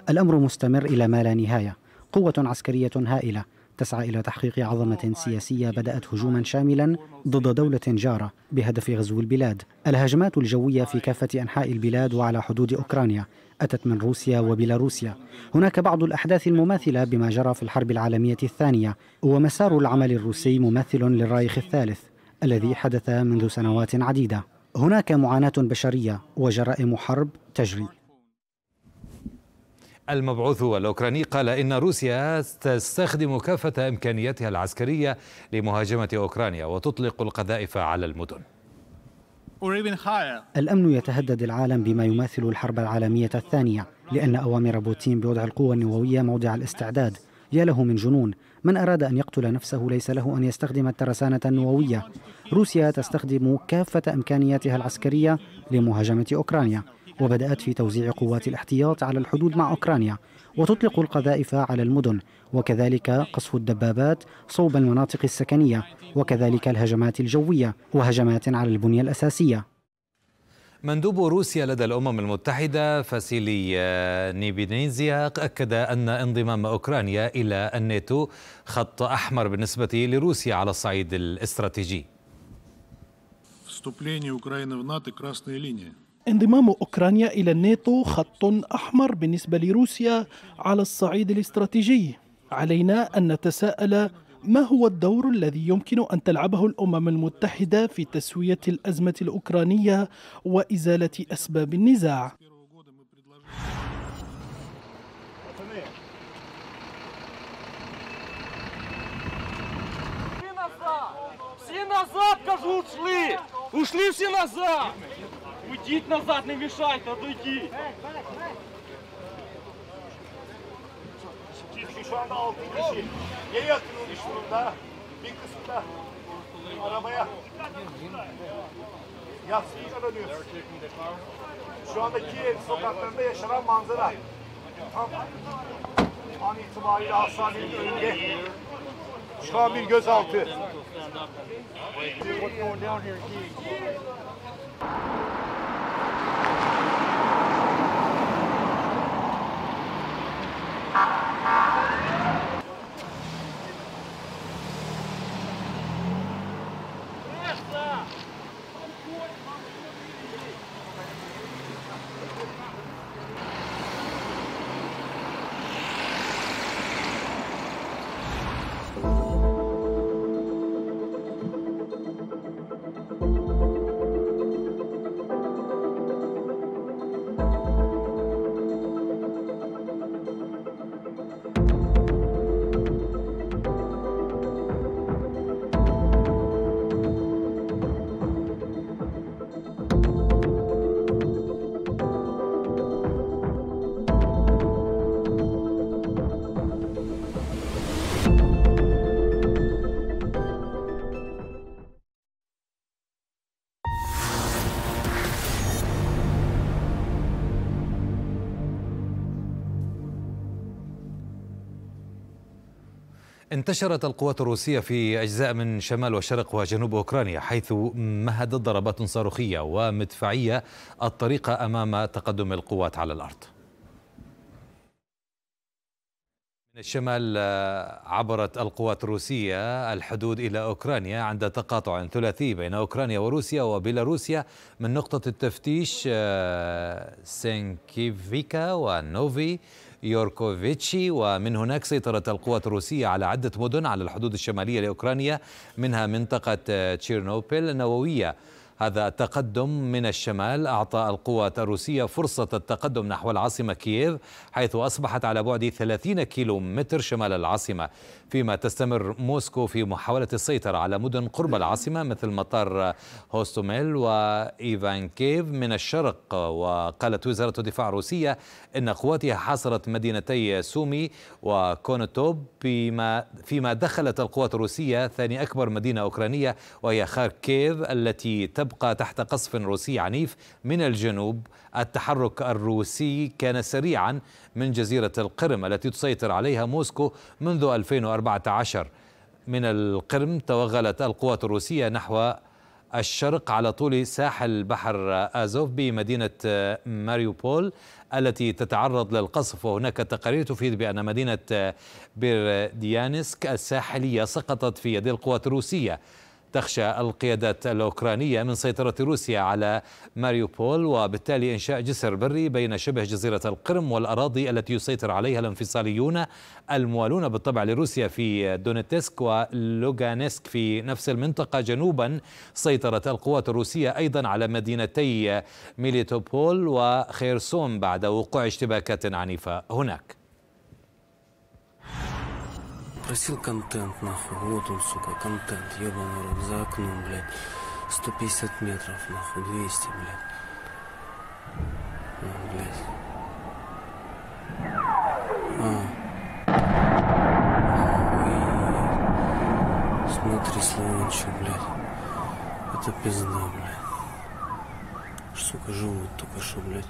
الأمر مستمر إلى ما لا نهاية قوة عسكرية هائلة تسعى إلى تحقيق عظمة سياسية بدأت هجوما شاملا ضد دولة جارة بهدف غزو البلاد الهجمات الجوية في كافة أنحاء البلاد وعلى حدود أوكرانيا أتت من روسيا وبيلاروسيا هناك بعض الأحداث المماثلة بما جرى في الحرب العالمية الثانية ومسار العمل الروسي مماثل للرايخ الثالث الذي حدث منذ سنوات عديدة هناك معاناة بشرية وجرائم حرب تجري المبعوث الأوكراني قال إن روسيا تستخدم كافة إمكانياتها العسكرية لمهاجمة أوكرانيا وتطلق القذائف على المدن الأمن يتهدد العالم بما يماثل الحرب العالمية الثانية لأن أوامر بوتين بوضع القوة النووية موضع الاستعداد يا له من جنون من أراد أن يقتل نفسه ليس له أن يستخدم الترسانة النووية روسيا تستخدم كافة إمكانياتها العسكرية لمهاجمة أوكرانيا وبدأت في توزيع قوات الاحتياط على الحدود مع أوكرانيا وتطلق القذائف على المدن وكذلك قصف الدبابات صوب المناطق السكنية وكذلك الهجمات الجوية وهجمات على البنية الأساسية مندوب روسيا لدى الأمم المتحدة فاسيلي نيبينيزيا أكد أن انضمام أوكرانيا إلى الناتو خط أحمر بالنسبة لروسيا على الصعيد الاستراتيجي انضمام أوكرانيا إلى الناتو خط أحمر بالنسبة لروسيا على الصعيد الاستراتيجي علينا أن نتساءل ما هو الدور الذي يمكن أن تلعبه الأمم المتحدة في تسوية الأزمة الأوكرانية وإزالة أسباب النزاع؟ Ушли все назад! Уйдіть назад, не мішайте, отойдіть. Çiftçi şu anda 6 kişi. Yeni atılmış durumda. Bir kısmı da arabaya yatsıyla dönüyoruz. Şu anda Kiev sokaklarında yaşanan manzara. Tam an itibariyle hastanenin önünde. Şu an bir gözaltı. What's going down here in Kiev? انتشرت القوات الروسية في أجزاء من شمال وشرق وجنوب أوكرانيا حيث مهدت ضربات صاروخية ومدفعية الطريق أمام تقدم القوات على الأرض من الشمال عبرت القوات الروسية الحدود إلى أوكرانيا عند تقاطع ثلاثي بين أوكرانيا وروسيا وبيلاروسيا من نقطة التفتيش سينكيفيكا ونوفي يوركوفيتشي ومن هناك سيطرت القوات الروسية على عدة مدن على الحدود الشمالية لأوكرانيا منها منطقة تشيرنوبيل النووية هذا التقدم من الشمال أعطى القوات الروسية فرصة التقدم نحو العاصمة كييف حيث أصبحت على بعد 30 كيلو متر شمال العاصمة فيما تستمر موسكو في محاولة السيطرة على مدن قرب العاصمة مثل مطار هوستوميل وإيفان كيف من الشرق وقالت وزارة الدفاع الروسية إن قواتها حاصرت مدينتي سومي وكونوتوب فيما, فيما دخلت القوات الروسية ثاني أكبر مدينة أوكرانية وهي خاركيف التي تبقى تبقى تحت قصف روسي عنيف من الجنوب التحرك الروسي كان سريعا من جزيرة القرم التي تسيطر عليها موسكو منذ 2014 من القرم توغلت القوات الروسية نحو الشرق على طول ساحل بحر آزوف بمدينة ماريوبول التي تتعرض للقصف وهناك تقارير تفيد بأن مدينة بيرديانسك الساحلية سقطت في يد القوات الروسية تخشى القيادات الأوكرانية من سيطرة روسيا على ماريوبول وبالتالي إنشاء جسر بري بين شبه جزيرة القرم والأراضي التي يسيطر عليها الانفصاليون الموالون بالطبع لروسيا في دونيتسك ولوغانسك في نفس المنطقة جنوبا سيطرت القوات الروسية أيضا على مدينتي ميليتوبول وخيرسوم بعد وقوع اشتباكات عنيفة هناك Просил контент, нахуй. Вот он, сука, контент, ебаный рот, за окном, блядь. 150 метров, нахуй, 200, блядь. Ну, блядь. А. Смотри, Славончик, блядь. Это пизда, блядь. Сука, живут только что, блядь.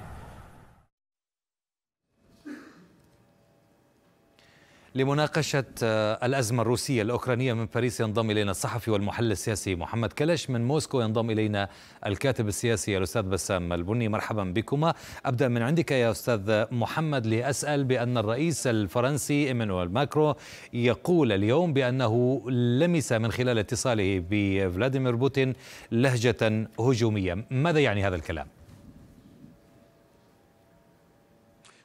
لمناقشة آه، الأزمة الروسية الأوكرانية من باريس ينضم إلينا الصحفي والمحلل السياسي محمد كلش من موسكو ينضم إلينا الكاتب السياسي الأستاذ بسام البني مرحبا بكما أبدأ من عندك يا أستاذ محمد لأسأل بأن الرئيس الفرنسي إيمانويل ماكرو يقول اليوم بأنه لمس من خلال اتصاله بفلاديمير بوتين لهجة هجومية ماذا يعني هذا الكلام؟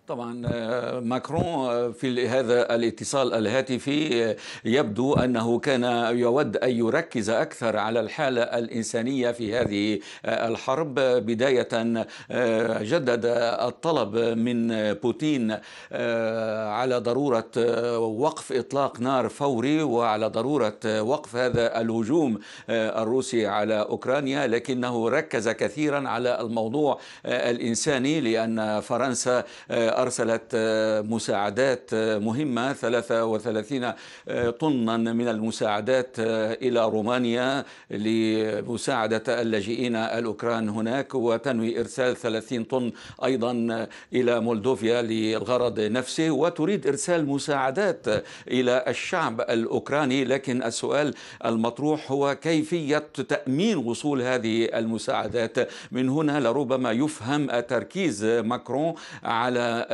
طبعا آه، ماكرون آه، في هذا الاتصال الهاتفي آه، يبدو انه كان يود ان يركز اكثر على الحاله الانسانيه في هذه الحرب بدايه جدد الطلب من بوتين على ضروره وقف اطلاق نار فوري وعلى ضروره وقف هذا الهجوم الروسي على اوكرانيا لكنه ركز كثيرا على الموضوع الانساني لان فرنسا أرسلت آه، مساعدات آه، مهمة 33 آه، طنا من المساعدات إلى رومانيا لمساعدة اللاجئين الأوكران هناك وتنوي إرسال 30 طن أيضا إلى مولدوفيا للغرض نفسه وتريد إرسال مساعدات إلى الشعب الأوكراني لكن السؤال المطروح هو كيفية تأمين وصول هذه المساعدات من هنا لربما يفهم تركيز ماكرون على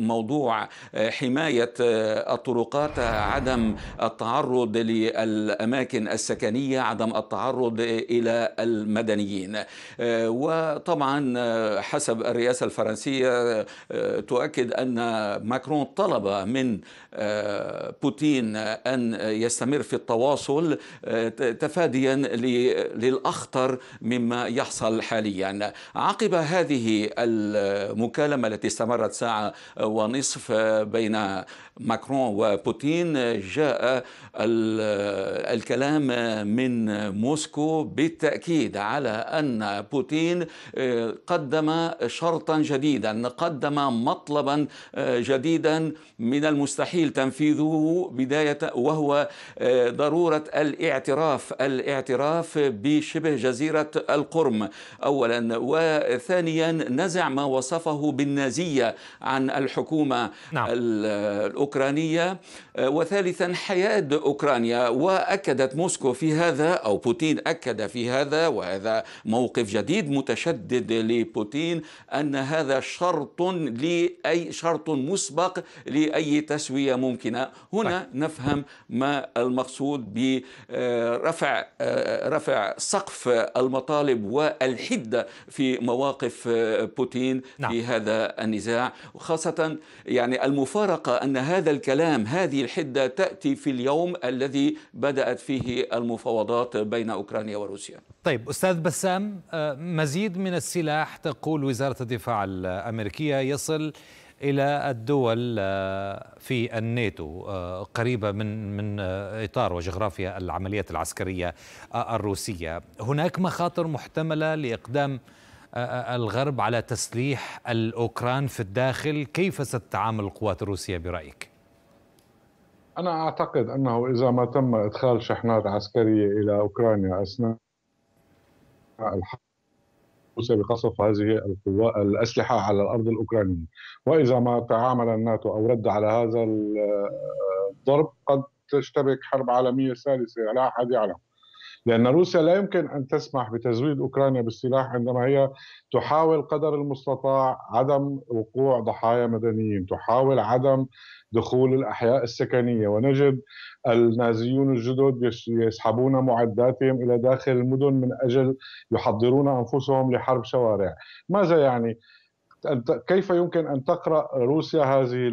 موضوع آه، حماية آه، الطرقات آه، عدم التعرض للأماكن السكنية عدم التعرض إلى المدنيين وطبعا حسب الرئاسة الفرنسية تؤكد أن ماكرون طلب من بوتين أن يستمر في التواصل تفاديا للأخطر مما يحصل حاليا عقب هذه المكالمة التي استمرت عبرت ساعة ونصف آه، بين ماكرون وبوتين آه، جاء آه، الكلام من موسكو بالتأكيد على أن بوتين قدم شرطا جديدا قدم مطلبا جديدا من المستحيل تنفيذه بداية وهو ضرورة الاعتراف الاعتراف بشبه جزيرة القرم أولا وثانيا نزع ما وصفه بالنازية عن الحكومة نعم. الأوكرانية آه، وثالثا حياد أوكرانيا وأكدت موسكو في هذا أو بوتين أكد في هذا وهذا موقف جديد متشدد لبوتين أن هذا شرط لأي شرط مسبق لأي تسوية ممكنة هنا طيب. نفهم ما المقصود برفع آه، رفع سقف المطالب والحدة في مواقف آه، بوتين نعم. في هذا النزاع وخاصة يعني المفارقة أن هذا الكلام هذه الحدة تأتي في اليوم الذي بدأت فيه المفاوضات بين أوكرانيا وروسيا طيب أستاذ بسام آه، مزيد من السلاح تقول وزارة الدفاع الأمريكية يصل الى الدول آه، في الناتو آه، قريبه من من اطار وجغرافيا العمليات العسكريه الروسيه، هناك مخاطر محتمله لاقدام الغرب على تسليح الأوكران في الداخل كيف ستتعامل القوات الروسية برأيك؟ أنا أعتقد أنه إذا ما تم إدخال شحنات عسكرية إلى أوكرانيا أثناء الحرب روسيا بقصف هذه القوة الأسلحة على الأرض الأوكرانية وإذا ما تعامل الناتو أو رد على هذا الضرب قد تشتبك حرب عالمية ثالثة لا أحد يعلم لأن روسيا لا يمكن أن تسمح بتزويد أوكرانيا بالسلاح عندما هي تحاول قدر المستطاع عدم وقوع ضحايا مدنيين تحاول عدم دخول الأحياء السكنية ونجد النازيون الجدد يسحبون معداتهم إلى داخل المدن من أجل يحضرون أنفسهم لحرب شوارع ماذا يعني؟ كيف يمكن ان تقرا روسيا هذه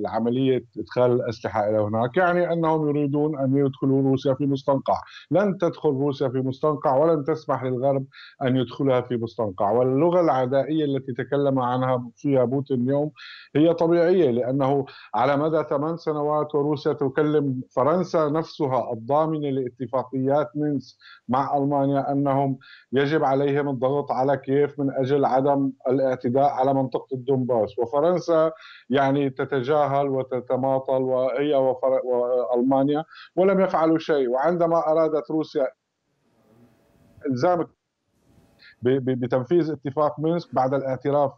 العمليه ادخال الاسلحه الى هناك؟ يعني انهم يريدون ان يدخلوا روسيا في مستنقع، لن تدخل روسيا في مستنقع ولن تسمح للغرب ان يدخلها في مستنقع، واللغه العدائيه التي تكلم عنها فيها بوتين اليوم هي طبيعيه لانه على مدى ثمان سنوات وروسيا تكلم فرنسا نفسها الضامنه لاتفاقيات مينس مع المانيا انهم يجب عليهم الضغط على كييف من اجل عدم الاعتداء على على منطقة الدنباس وفرنسا يعني تتجاهل وتتماطل وهي وألمانيا ولم يفعلوا شيء وعندما أرادت روسيا إلزام بتنفيذ اتفاق مينسك بعد الاعتراف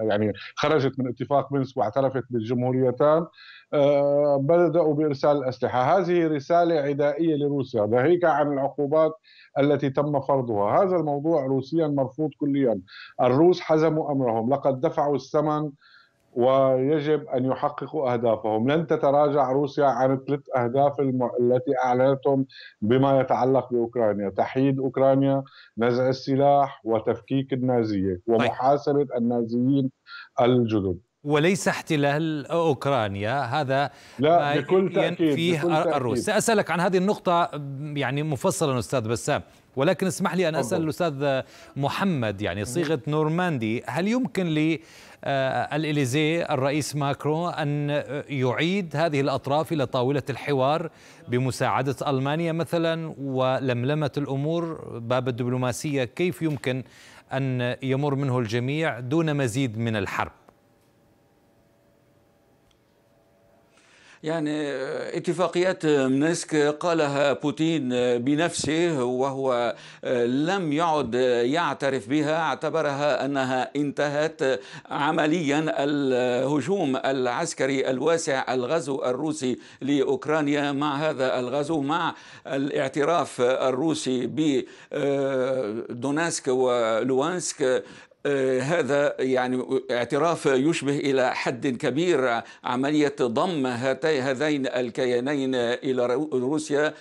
يعني خرجت من اتفاق مينسك واعترفت بالجمهوريتان آه، بدأوا بإرسال الأسلحة هذه رسالة عدائية لروسيا ناهيك عن العقوبات التي تم فرضها هذا الموضوع روسيا مرفوض كليا الروس حزموا أمرهم لقد دفعوا الثمن ويجب أن يحققوا أهدافهم لن تتراجع روسيا عن الثلاث أهداف الم... التي أعلنتهم بما يتعلق بأوكرانيا تحييد أوكرانيا نزع السلاح وتفكيك النازية طيب. ومحاسبة النازيين الجدد وليس احتلال اوكرانيا هذا لا آه، بكل تأكيد فيه بكل تأكيد. الروس ساسالك عن هذه النقطه يعني مفصلا استاذ بسام ولكن اسمح لي ان اسال الاستاذ محمد يعني صيغه نورماندي هل يمكن آه، الإليزيه الرئيس ماكرون أن يعيد هذه الأطراف إلى طاولة الحوار بمساعدة ألمانيا مثلا ولملمة الأمور باب الدبلوماسية كيف يمكن أن يمر منه الجميع دون مزيد من الحرب يعني آه، اتفاقيات آه، منسك قالها بوتين آه، بنفسه وهو لم يعد يعترف بها اعتبرها انها انتهت عمليا الهجوم العسكري الواسع الغزو الروسي لاوكرانيا مع هذا الغزو مع الاعتراف الروسي بدوناسك ولوانسك آه، هذا يعني اعتراف يشبه إلى حد كبير عملية ضم هذين الكيانين إلى روسيا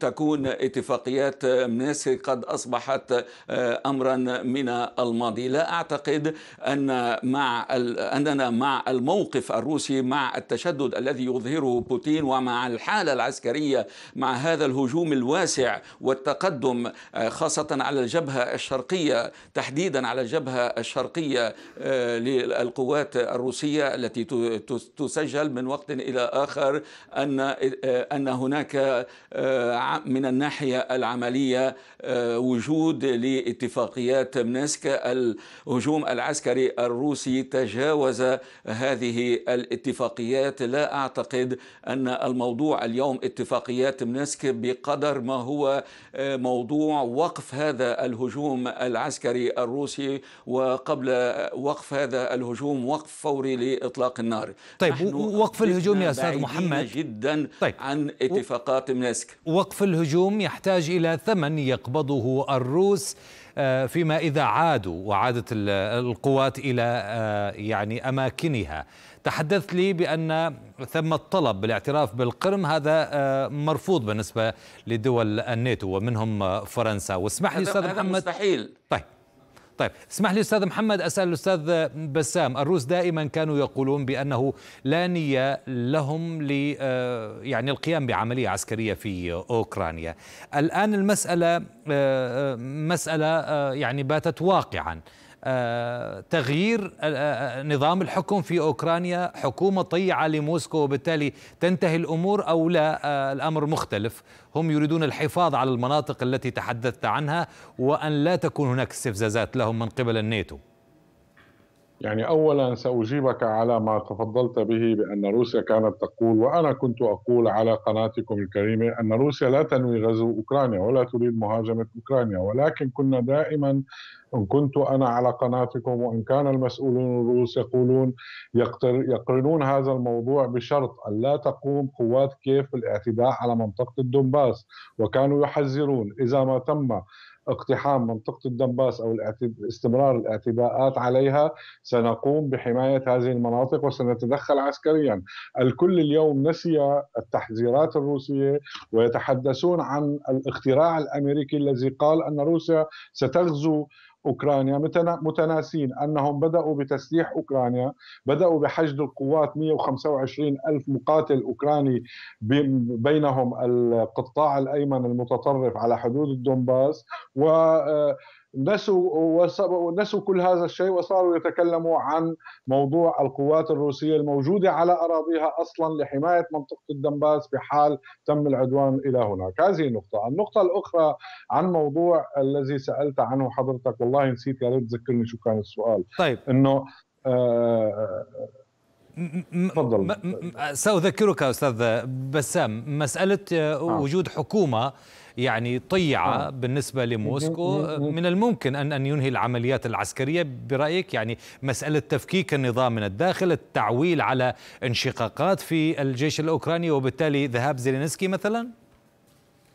تكون اتفاقيات منسك قد أصبحت آه، أمرا من الماضي لا أعتقد أن مع أننا مع الموقف الروسي مع التشدد الذي يظهره بوتين ومع الحالة العسكرية مع هذا الهجوم الواسع والتقدم آه، خاصة على الجبهة الشرقية تحديدا على الجبهة الجبهة الشرقية آه، للقوات الروسية التي تسجل من وقت إلى آخر أن آه، أن هناك آه، من الناحية العملية وجود لاتفاقيات منسك الهجوم العسكري الروسي تجاوز هذه الاتفاقيات لا أعتقد أن الموضوع اليوم اتفاقيات منسك بقدر ما هو موضوع وقف هذا الهجوم العسكري الروسي وقبل وقف هذا الهجوم وقف فوري لإطلاق النار طيب وقف الهجوم يا أستاذ محمد جدا طيب. عن اتفاقات مينسك وقف الهجوم يحتاج إلى ثمن يقبضه الروس آه، فيما إذا عادوا وعادت القوات إلى آه، يعني أماكنها تحدثت لي بأن ثم الطلب بالاعتراف بالقرم هذا آه، مرفوض بالنسبة لدول الناتو ومنهم فرنسا واسمح لي أستاذ محمد مستحيل طيب طيب اسمح لي استاذ محمد اسال الاستاذ بسام الروس دائما كانوا يقولون بانه لا نيه لهم ل آه، يعني القيام بعمليه عسكريه في اوكرانيا الان المساله آه، آه، مساله يعني باتت واقعا تغيير آه، آه، آه، نظام الحكم في أوكرانيا حكومة طيعة لموسكو وبالتالي تنتهي الأمور أو لا الأمر مختلف هم يريدون الحفاظ على المناطق التي تحدثت عنها وأن لا تكون هناك استفزازات لهم من قبل الناتو يعني اولا ساجيبك على ما تفضلت به بان روسيا كانت تقول وانا كنت اقول على قناتكم الكريمه ان روسيا لا تنوي غزو اوكرانيا ولا تريد مهاجمه اوكرانيا ولكن كنا دائما ان كنت انا على قناتكم وان كان المسؤولون الروس يقولون يقرنون هذا الموضوع بشرط ان لا تقوم قوات كيف بالاعتداء على منطقه الدنباس وكانوا يحذرون اذا ما تم اقتحام منطقة الدنباس أو استمرار الاعتداءات عليها سنقوم بحماية هذه المناطق وسنتدخل عسكريا الكل اليوم نسي التحذيرات الروسية ويتحدثون عن الاختراع الأمريكي الذي قال أن روسيا ستغزو أوكرانيا متناسين أنهم بدأوا بتسليح أوكرانيا بدأوا بحشد القوات 125 ألف مقاتل أوكراني بينهم القطاع الأيمن المتطرف على حدود الدنباس و آه، نسوا نسوا كل هذا الشيء وصاروا يتكلموا عن موضوع القوات الروسيه الموجوده على اراضيها اصلا لحمايه منطقه الدنباس بحال تم العدوان الى هناك، هذه نقطه، النقطه الاخرى عن موضوع الذي سالت عنه حضرتك والله نسيت يا ريت تذكرني شو كان السؤال طيب انه آه تفضل ساذكرك استاذ بسام مساله آه، آه. وجود حكومه يعني طيعه آه. بالنسبه لموسكو من الممكن ان ان ينهي العمليات العسكريه برايك يعني مساله تفكيك النظام من الداخل التعويل على انشقاقات في الجيش الاوكراني وبالتالي ذهاب زيلينسكي مثلا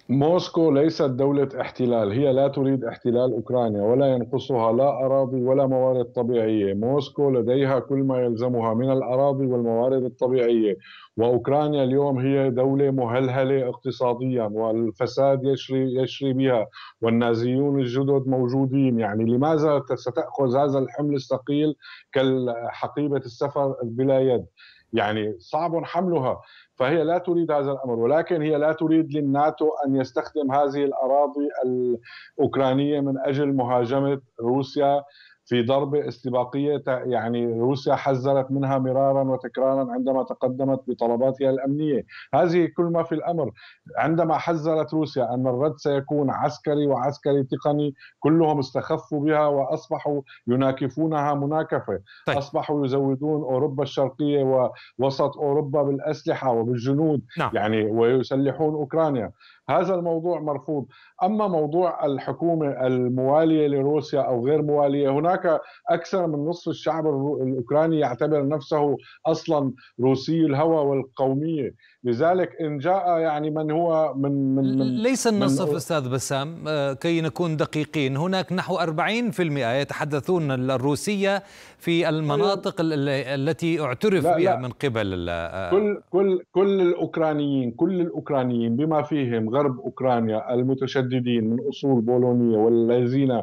موسكو ليست دولة احتلال هي لا تريد احتلال أوكرانيا ولا ينقصها لا أراضي ولا موارد طبيعية موسكو لديها كل ما يلزمها من الأراضي والموارد الطبيعية وأوكرانيا اليوم هي دولة مهلهلة اقتصاديا والفساد يشري, يشري بها والنازيون الجدد موجودين يعني لماذا ستأخذ هذا الحمل الثقيل كالحقيبة السفر بلا يد يعني صعب حملها فهي لا تريد هذا الامر ولكن هي لا تريد للناتو ان يستخدم هذه الاراضي الاوكرانيه من اجل مهاجمه روسيا في ضربة استباقية يعني روسيا حذرت منها مرارا وتكرارا عندما تقدمت بطلباتها الأمنية هذه كل ما في الأمر عندما حذرت روسيا أن الرد سيكون عسكري وعسكري تقني كلهم استخفوا بها وأصبحوا يناكفونها مناكفة طيب. أصبحوا يزودون أوروبا الشرقية ووسط أوروبا بالأسلحة وبالجنود نعم. يعني ويسلحون أوكرانيا هذا الموضوع مرفوض أما موضوع الحكومة الموالية لروسيا أو غير موالية هناك أكثر من نصف الشعب الأوكراني يعتبر نفسه أصلا روسي الهوى والقومية لذلك ان جاء يعني من هو من من, ليس النصف من استاذ بسام آه، كي نكون دقيقين هناك نحو 40% يتحدثون الروسيه في المناطق التي اعترف لا بها لا من قبل آه، كل كل كل الاوكرانيين كل الاوكرانيين بما فيهم غرب اوكرانيا المتشددين من اصول بولونيه والذين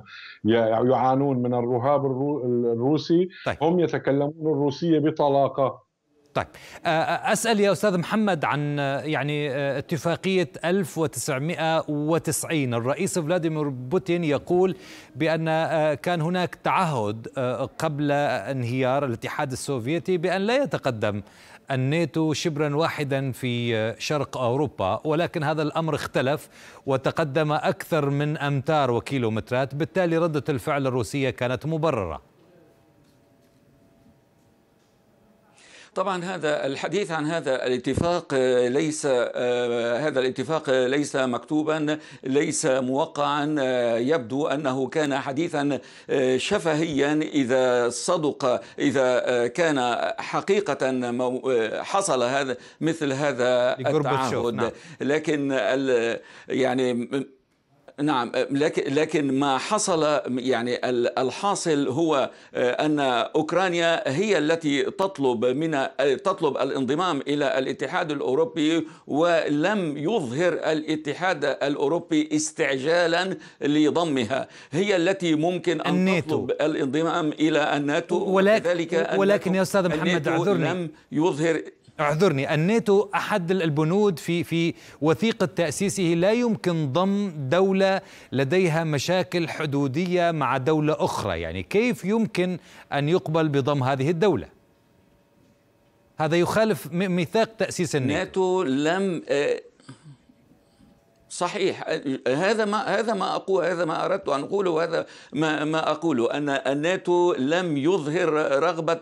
يعانون من الرهاب الروسي طيب. هم يتكلمون الروسيه بطلاقه طيب آه، آه، أسأل يا أستاذ محمد عن آه، يعني اتفاقية 1990 الرئيس فلاديمير بوتين يقول بأن كان هناك تعهد قبل انهيار الاتحاد السوفيتي بأن لا يتقدم الناتو شبرا واحدا في شرق أوروبا ولكن هذا الأمر اختلف وتقدم أكثر من أمتار وكيلومترات بالتالي ردة الفعل الروسية كانت مبررة طبعا هذا الحديث عن هذا الاتفاق آه، ليس آه، هذا الاتفاق ليس مكتوبا ليس موقعا آه، يبدو انه كان حديثا شفهيا اذا صدق اذا كان حقيقه حصل هذا مثل هذا التعهد نعم. لكن يعني نعم لكن لكن ما حصل يعني الحاصل هو ان اوكرانيا هي التي تطلب من تطلب الانضمام الى الاتحاد الاوروبي ولم يظهر الاتحاد الاوروبي استعجالا لضمها هي التي ممكن ان الناتو. تطلب الانضمام الى الناتو ولكن وذلك ولكن يا استاذ محمد اعذرني لم يظهر اعذرني الناتو احد البنود في في وثيقه تاسيسه لا يمكن ضم دوله لديها مشاكل حدوديه مع دوله اخرى يعني كيف يمكن ان يقبل بضم هذه الدوله هذا يخالف ميثاق تاسيس الناتو ناتو لم آه، صحيح هذا ما هذا ما اقول هذا ما اردت ان اقوله هذا ما ما اقوله ان الناتو لم يظهر رغبه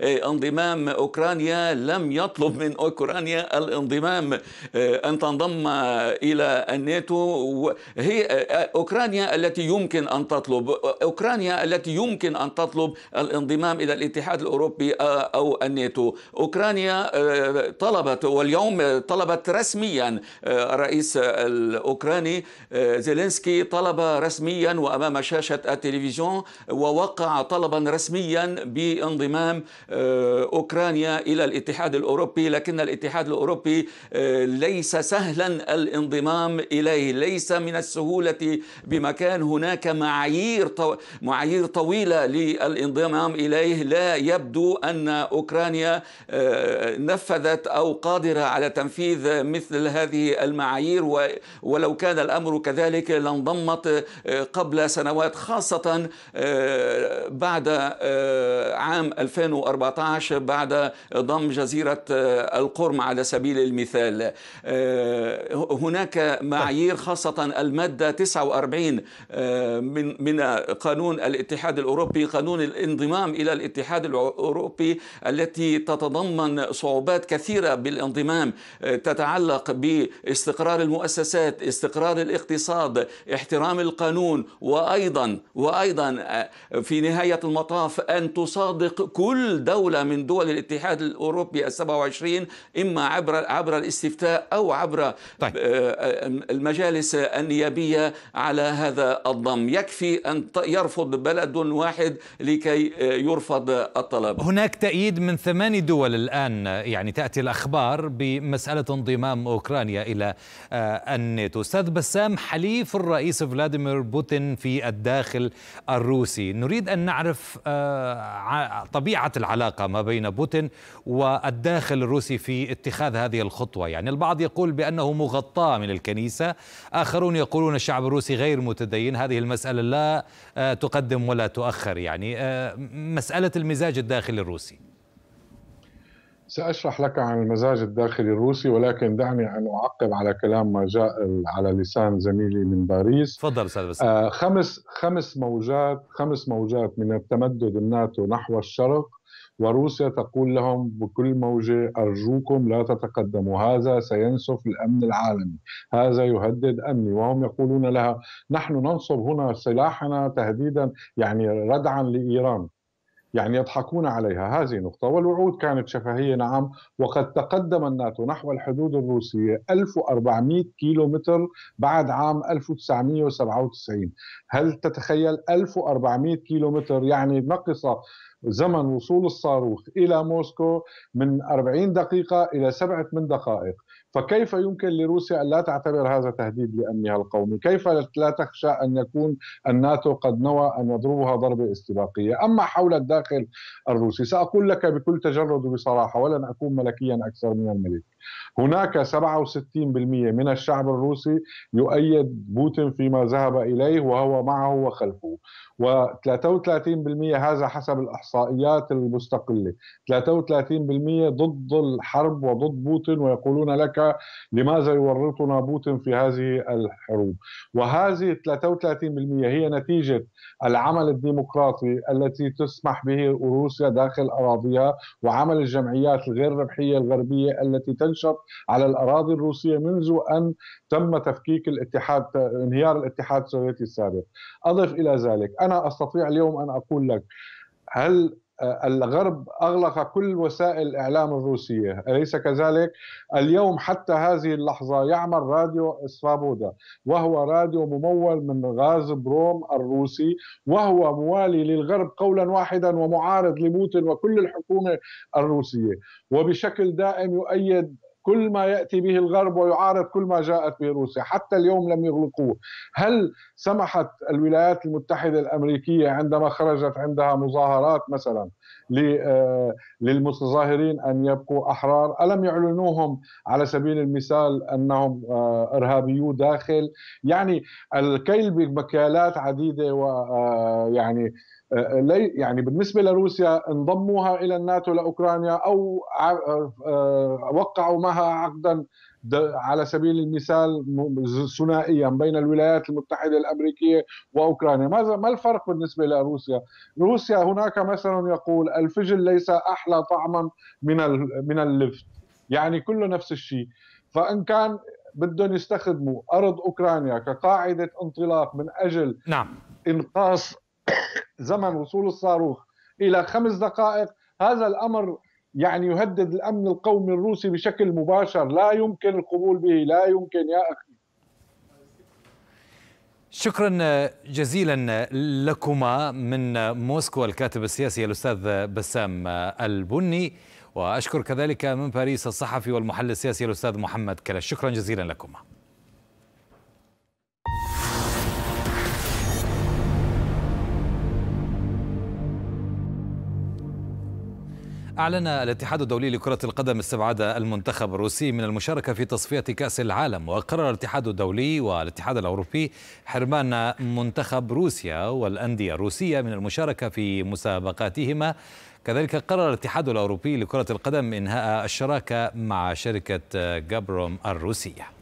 بانضمام اوكرانيا لم يطلب من اوكرانيا الانضمام ان تنضم الى الناتو هي اوكرانيا التي يمكن ان تطلب اوكرانيا التي يمكن ان تطلب الانضمام الى الاتحاد الاوروبي او الناتو اوكرانيا طلبت واليوم طلبت رسميا رئيس الأوكراني آه، زيلينسكي طلب رسميا وأمام شاشة التلفزيون ووقع طلبا رسميا بانضمام آه، أوكرانيا إلى الاتحاد الأوروبي لكن الاتحاد الأوروبي آه، ليس سهلا الانضمام إليه ليس من السهولة بمكان هناك معايير معايير طويلة للانضمام إليه لا يبدو أن أوكرانيا نفذت أو قادرة على تنفيذ مثل هذه المعايير و ولو كان الأمر كذلك لانضمت آه، قبل سنوات خاصة آه، بعد آه، عام 2014 بعد ضم جزيرة القرم على سبيل المثال هناك معايير خاصة المادة 49 من من قانون الاتحاد الأوروبي قانون الانضمام إلى الاتحاد الأوروبي التي تتضمن صعوبات كثيرة بالانضمام تتعلق باستقرار المؤسسة المؤسسات استقرار الاقتصاد احترام القانون وأيضا وأيضا آه، في نهاية المطاف أن تصادق كل دولة من دول الاتحاد الأوروبي السبعة 27 إما عبر عبر الاستفتاء أو عبر طيب. آه، آه، المجالس النيابية على هذا الضم يكفي أن يرفض بلد واحد لكي يرفض الطلب هناك تأييد من ثماني دول الآن يعني تأتي الأخبار بمسألة انضمام أوكرانيا إلى الناتو أستاذ بسام حليف الرئيس فلاديمير بوتين في الداخل الروسي نريد أن نعرف آه، طبيعة العلاقة ما بين بوتين والداخل الروسي في اتخاذ هذه الخطوة يعني البعض يقول بأنه مغطاة من الكنيسة آخرون يقولون الشعب الروسي غير متدين هذه المسألة لا آه، تقدم ولا تؤخر يعني آه، مسألة المزاج الداخلي الروسي سأشرح لك عن المزاج الداخلي الروسي ولكن دعني أن أعقب على كلام ما جاء على لسان زميلي من باريس تفضل أستاذ آه خمس خمس موجات خمس موجات من التمدد الناتو نحو الشرق وروسيا تقول لهم بكل موجة أرجوكم لا تتقدموا هذا سينسف الأمن العالمي هذا يهدد أمني وهم يقولون لها نحن ننصب هنا سلاحنا تهديدا يعني ردعا لإيران يعني يضحكون عليها هذه نقطة والوعود كانت شفهية نعم وقد تقدم الناتو نحو الحدود الروسية 1400 كيلو متر بعد عام 1997 هل تتخيل 1400 كيلو متر يعني نقص زمن وصول الصاروخ إلى موسكو من 40 دقيقة إلى 7 دقائق فكيف يمكن لروسيا أن لا تعتبر هذا تهديد لأمنها القومي كيف لا تخشى أن يكون الناتو قد نوى أن يضربها ضربة استباقية أما حول الداخل الروسي سأقول لك بكل تجرد وبصراحة ولن أكون ملكيا أكثر من الملك هناك 67% من الشعب الروسي يؤيد بوتين فيما ذهب إليه وهو معه وخلفه و33% هذا حسب الإحصائيات المستقلة 33% ضد الحرب وضد بوتين ويقولون لك لماذا يورطنا بوتين في هذه الحروب وهذه 33% هي نتيجة العمل الديمقراطي التي تسمح به روسيا داخل أراضيها وعمل الجمعيات الغير ربحية الغربية التي تنشط على الأراضي الروسية منذ أن تم تفكيك الاتحاد انهيار الاتحاد السوفيتي السابق أضف إلى ذلك أنا أستطيع اليوم أن أقول لك هل الغرب أغلق كل وسائل الإعلام الروسية أليس كذلك؟ اليوم حتى هذه اللحظة يعمل راديو سفابودا وهو راديو ممول من غاز بروم الروسي وهو موالي للغرب قولا واحدا ومعارض لبوتين وكل الحكومة الروسية وبشكل دائم يؤيد كل ما ياتي به الغرب ويعارض كل ما جاءت به روسيا حتى اليوم لم يغلقوه هل سمحت الولايات المتحده الامريكيه عندما خرجت عندها مظاهرات مثلا آه، للمتظاهرين أن يبقوا أحرار ألم يعلنوهم على سبيل المثال أنهم آه، ارهابيو داخل يعني الكيل بمكيالات عديدة ويعني آه، يعني بالنسبه لروسيا انضموها الى الناتو لاوكرانيا او وقعوا معها عقدا على سبيل المثال ثنائيا بين الولايات المتحدة الأمريكية وأوكرانيا ماذا ما الفرق بالنسبة لروسيا روسيا هناك مثلا يقول الفجل ليس أحلى طعما من من اللفت يعني كله نفس الشيء فإن كان بدهم يستخدموا أرض أوكرانيا كقاعدة انطلاق من أجل نعم. إنقاص زمن وصول الصاروخ إلى خمس دقائق هذا الأمر يعني يهدد الامن القومي الروسي بشكل مباشر لا يمكن القبول به لا يمكن يا اخي شكرا جزيلا لكما من موسكو الكاتب السياسي الاستاذ بسام البني واشكر كذلك من باريس الصحفي والمحلل السياسي الاستاذ محمد كلا شكرا جزيلا لكما أعلن الاتحاد الدولي لكرة القدم استبعاد المنتخب الروسي من المشاركة في تصفية كأس العالم وقرر الاتحاد الدولي والاتحاد الأوروبي حرمان منتخب روسيا والأندية الروسية من المشاركة في مسابقاتهما كذلك قرر الاتحاد الأوروبي لكرة القدم إنهاء الشراكة مع شركة جابروم الروسية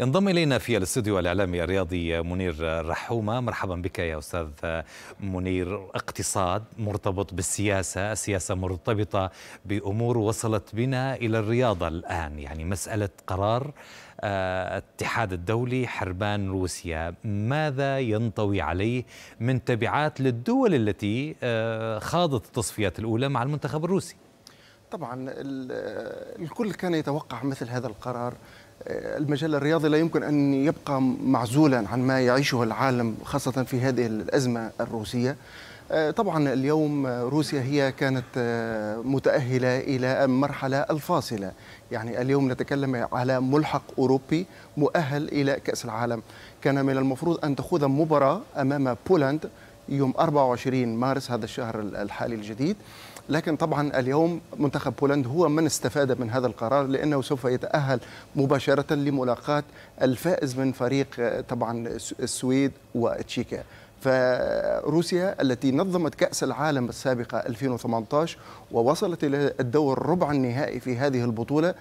ينضم الينا في الاستوديو الاعلامي الرياضي منير رحومه مرحبا بك يا استاذ منير اقتصاد مرتبط بالسياسه السياسه مرتبطه بامور وصلت بنا الى الرياضه الان يعني مساله قرار الاتحاد آه، الدولي حربان روسيا ماذا ينطوي عليه من تبعات للدول التي آه، خاضت التصفيات الاولى مع المنتخب الروسي طبعا آه، الكل كان يتوقع مثل هذا القرار المجال الرياضي لا يمكن أن يبقى معزولا عن ما يعيشه العالم خاصة في هذه الأزمة الروسية آه، طبعا اليوم روسيا هي كانت آه، متأهلة إلى مرحلة الفاصلة يعني اليوم نتكلم على ملحق أوروبي مؤهل إلى كأس العالم كان من المفروض أن تخوض مباراة أمام بولند يوم 24 مارس هذا الشهر الحالي الجديد لكن طبعا اليوم منتخب بولندا هو من استفاد من هذا القرار لأنه سوف يتأهل مباشرة لملاقاة الفائز من فريق آه، طبعا السويد وتشيكا فروسيا التي نظمت كأس العالم السابقة 2018 ووصلت إلى الدور ربع النهائي في هذه البطولة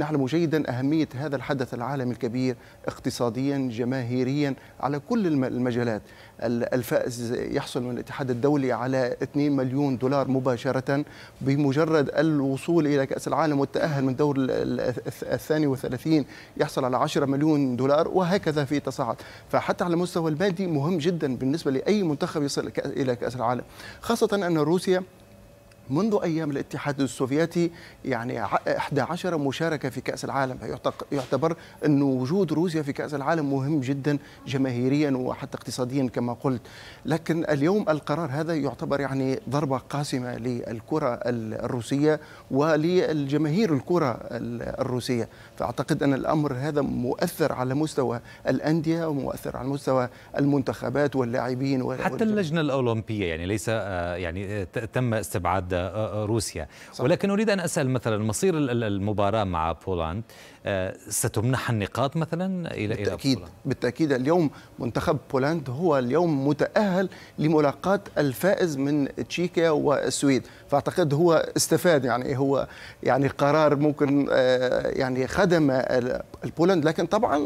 نعلم جيدا أهمية هذا الحدث العالمي الكبير اقتصاديا جماهيريا على كل المجالات الفائز يحصل من الاتحاد الدولي على 2 مليون دولار مباشرة بمجرد الوصول إلى كأس العالم والتأهل من دور الثاني والثلاثين يحصل على 10 مليون دولار وهكذا في تصاعد فحتى على المستوى المادي مهم جدا بالنسبة لأي منتخب يصل إلى كأس العالم خاصة أن روسيا منذ أيام الاتحاد السوفيتي يعني 11 مشاركة في كأس العالم يعتبر أن وجود روسيا في كأس العالم مهم جدا جماهيريا وحتى اقتصاديا كما قلت لكن اليوم القرار هذا يعتبر يعني ضربة قاسمة للكرة الروسية وللجماهير الكرة الروسية فأعتقد أن الأمر هذا مؤثر على مستوى الأندية ومؤثر على مستوى المنتخبات واللاعبين حتى اللجنة الأولمبية يعني ليس آه، يعني آه، تم استبعاد آه، آه، روسيا صح. ولكن أريد أن أسأل مثلا مصير المباراة مع بولاند آه، ستمنح النقاط مثلا الى بالتاكيد إلى بالتاكيد اليوم منتخب بولند هو اليوم متاهل لملاقاه الفائز من تشيكيا والسويد فاعتقد هو استفاد يعني هو يعني قرار ممكن آه، يعني خدم البولند لكن طبعا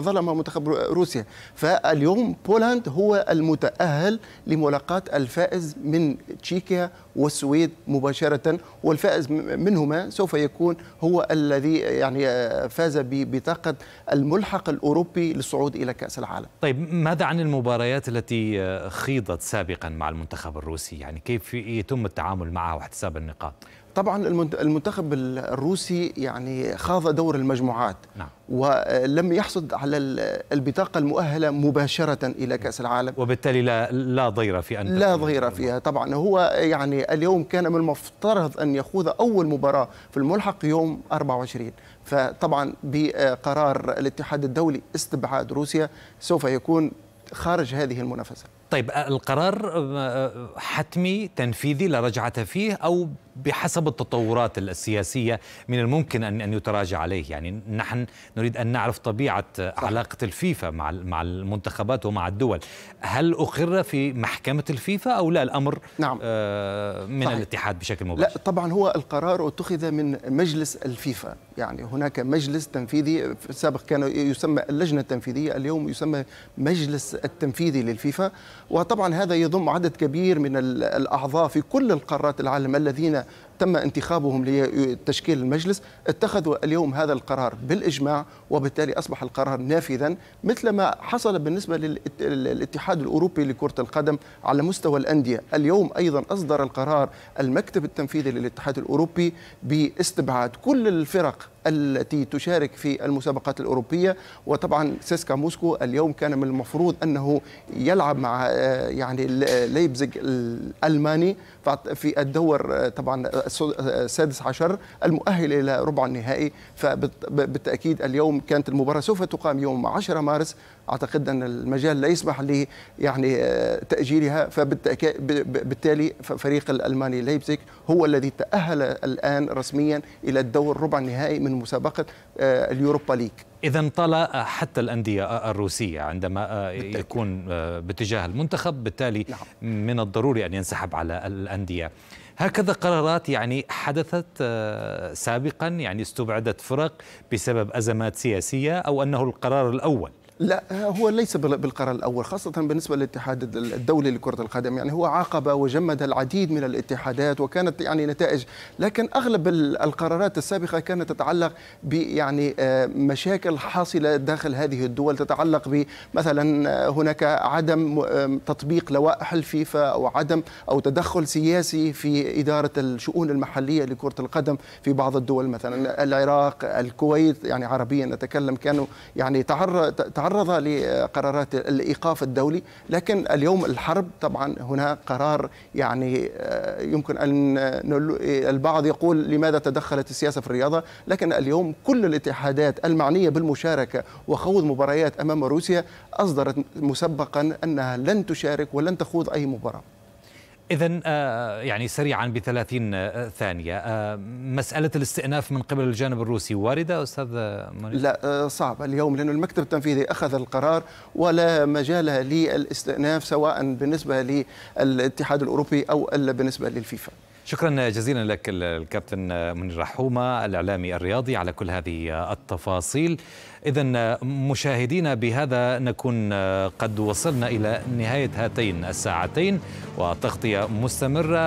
ظلم منتخب روسيا فاليوم بولند هو المتاهل لملاقاه الفائز من تشيكيا والسويد مباشره والفائز منهما سوف يكون هو الذي يعني آه، فاز ببطاقة الملحق الأوروبي للصعود إلى كأس العالم طيب ماذا عن المباريات التي آه، خيضت سابقا مع المنتخب الروسي يعني كيف يتم التعامل معها واحتساب النقاط طبعا المنتخب الروسي يعني خاض دور المجموعات نعم. ولم يحصد على البطاقه المؤهله مباشره الى كاس العالم وبالتالي لا لا ضير في ان لا ضير فيها طبعا هو يعني اليوم كان من المفترض ان يخوض اول مباراه في الملحق يوم 24 فطبعا بقرار الاتحاد الدولي استبعاد روسيا سوف يكون خارج هذه المنافسه طيب القرار آه، حتمي تنفيذي لا رجعة فيه أو بحسب التطورات السياسية من الممكن أن أن يتراجع عليه يعني نحن نريد أن نعرف طبيعة صح. علاقة الفيفا مع مع المنتخبات ومع الدول هل أقر في محكمة الفيفا أو لا الأمر نعم. آه من صحيح. الاتحاد بشكل مباشر لا طبعا هو القرار اتخذ من مجلس الفيفا يعني هناك مجلس تنفيذي في السابق كان يسمى اللجنة التنفيذية اليوم يسمى مجلس التنفيذي للفيفا وطبعا هذا يضم عدد كبير من الأعضاء في كل القارات العالم الذين that تم انتخابهم لتشكيل المجلس اتخذوا اليوم هذا القرار بالإجماع وبالتالي أصبح القرار نافذا مثل ما حصل بالنسبة للاتحاد الأوروبي لكرة القدم على مستوى الأندية اليوم أيضا أصدر القرار المكتب التنفيذي للاتحاد الأوروبي باستبعاد كل الفرق التي تشارك في المسابقات الأوروبية وطبعا سيسكا موسكو اليوم كان من المفروض أنه يلعب مع آه، يعني ليبزيج الألماني في الدور آه، طبعا السادس آه، عشر المؤهل إلى ربع النهائي فبالتأكيد اليوم كانت المباراة سوف تقام يوم 10 مارس أعتقد أن المجال لا يسمح لي يعني آه، تأجيلها فبالتالي فريق الألماني ليبزيك هو الذي تأهل الآن رسميا إلى الدور ربع النهائي من مسابقة آه، اليوروبا ليك إذا طال حتى الأندية الروسية عندما بالتأكيد. يكون باتجاه المنتخب بالتالي نعم. من الضروري أن ينسحب على الأندية هكذا قرارات يعني حدثت آه، سابقا يعني استبعدت فرق بسبب أزمات سياسية أو أنه القرار الأول لا هو ليس بالقرار الاول خاصه بالنسبه للاتحاد الدولي لكره القدم يعني هو عاقب وجمد العديد من الاتحادات وكانت يعني نتائج لكن اغلب القرارات السابقه كانت تتعلق ب يعني آه، مشاكل حاصله داخل هذه الدول تتعلق بمثلا آه، هناك عدم تطبيق لوائح الفيفا او عدم او تدخل سياسي في اداره الشؤون المحليه لكره القدم في بعض الدول مثلا العراق الكويت يعني عربيا نتكلم كانوا يعني تعرض تعرض لقرارات الايقاف الدولي لكن اليوم الحرب طبعا هنا قرار يعني آه، يمكن ان البعض يقول لماذا تدخلت السياسه في الرياضه لكن اليوم كل الاتحادات المعنيه بالمشاركه وخوض مباريات امام روسيا اصدرت مسبقا انها لن تشارك ولن تخوض اي مباراه إذا آه، يعني سريعا ب 30 آه، ثانية آه، مسألة الاستئناف من قبل الجانب الروسي واردة أستاذ منير؟ لا صعبة اليوم لأن المكتب التنفيذي أخذ القرار ولا مجال للاستئناف سواء بالنسبة للاتحاد الأوروبي أو بالنسبة للفيفا شكرا جزيلا لك الكابتن منير رحومه الاعلامي الرياضي على كل هذه التفاصيل اذا مشاهدينا بهذا نكون قد وصلنا الى نهايه هاتين الساعتين وتغطيه مستمره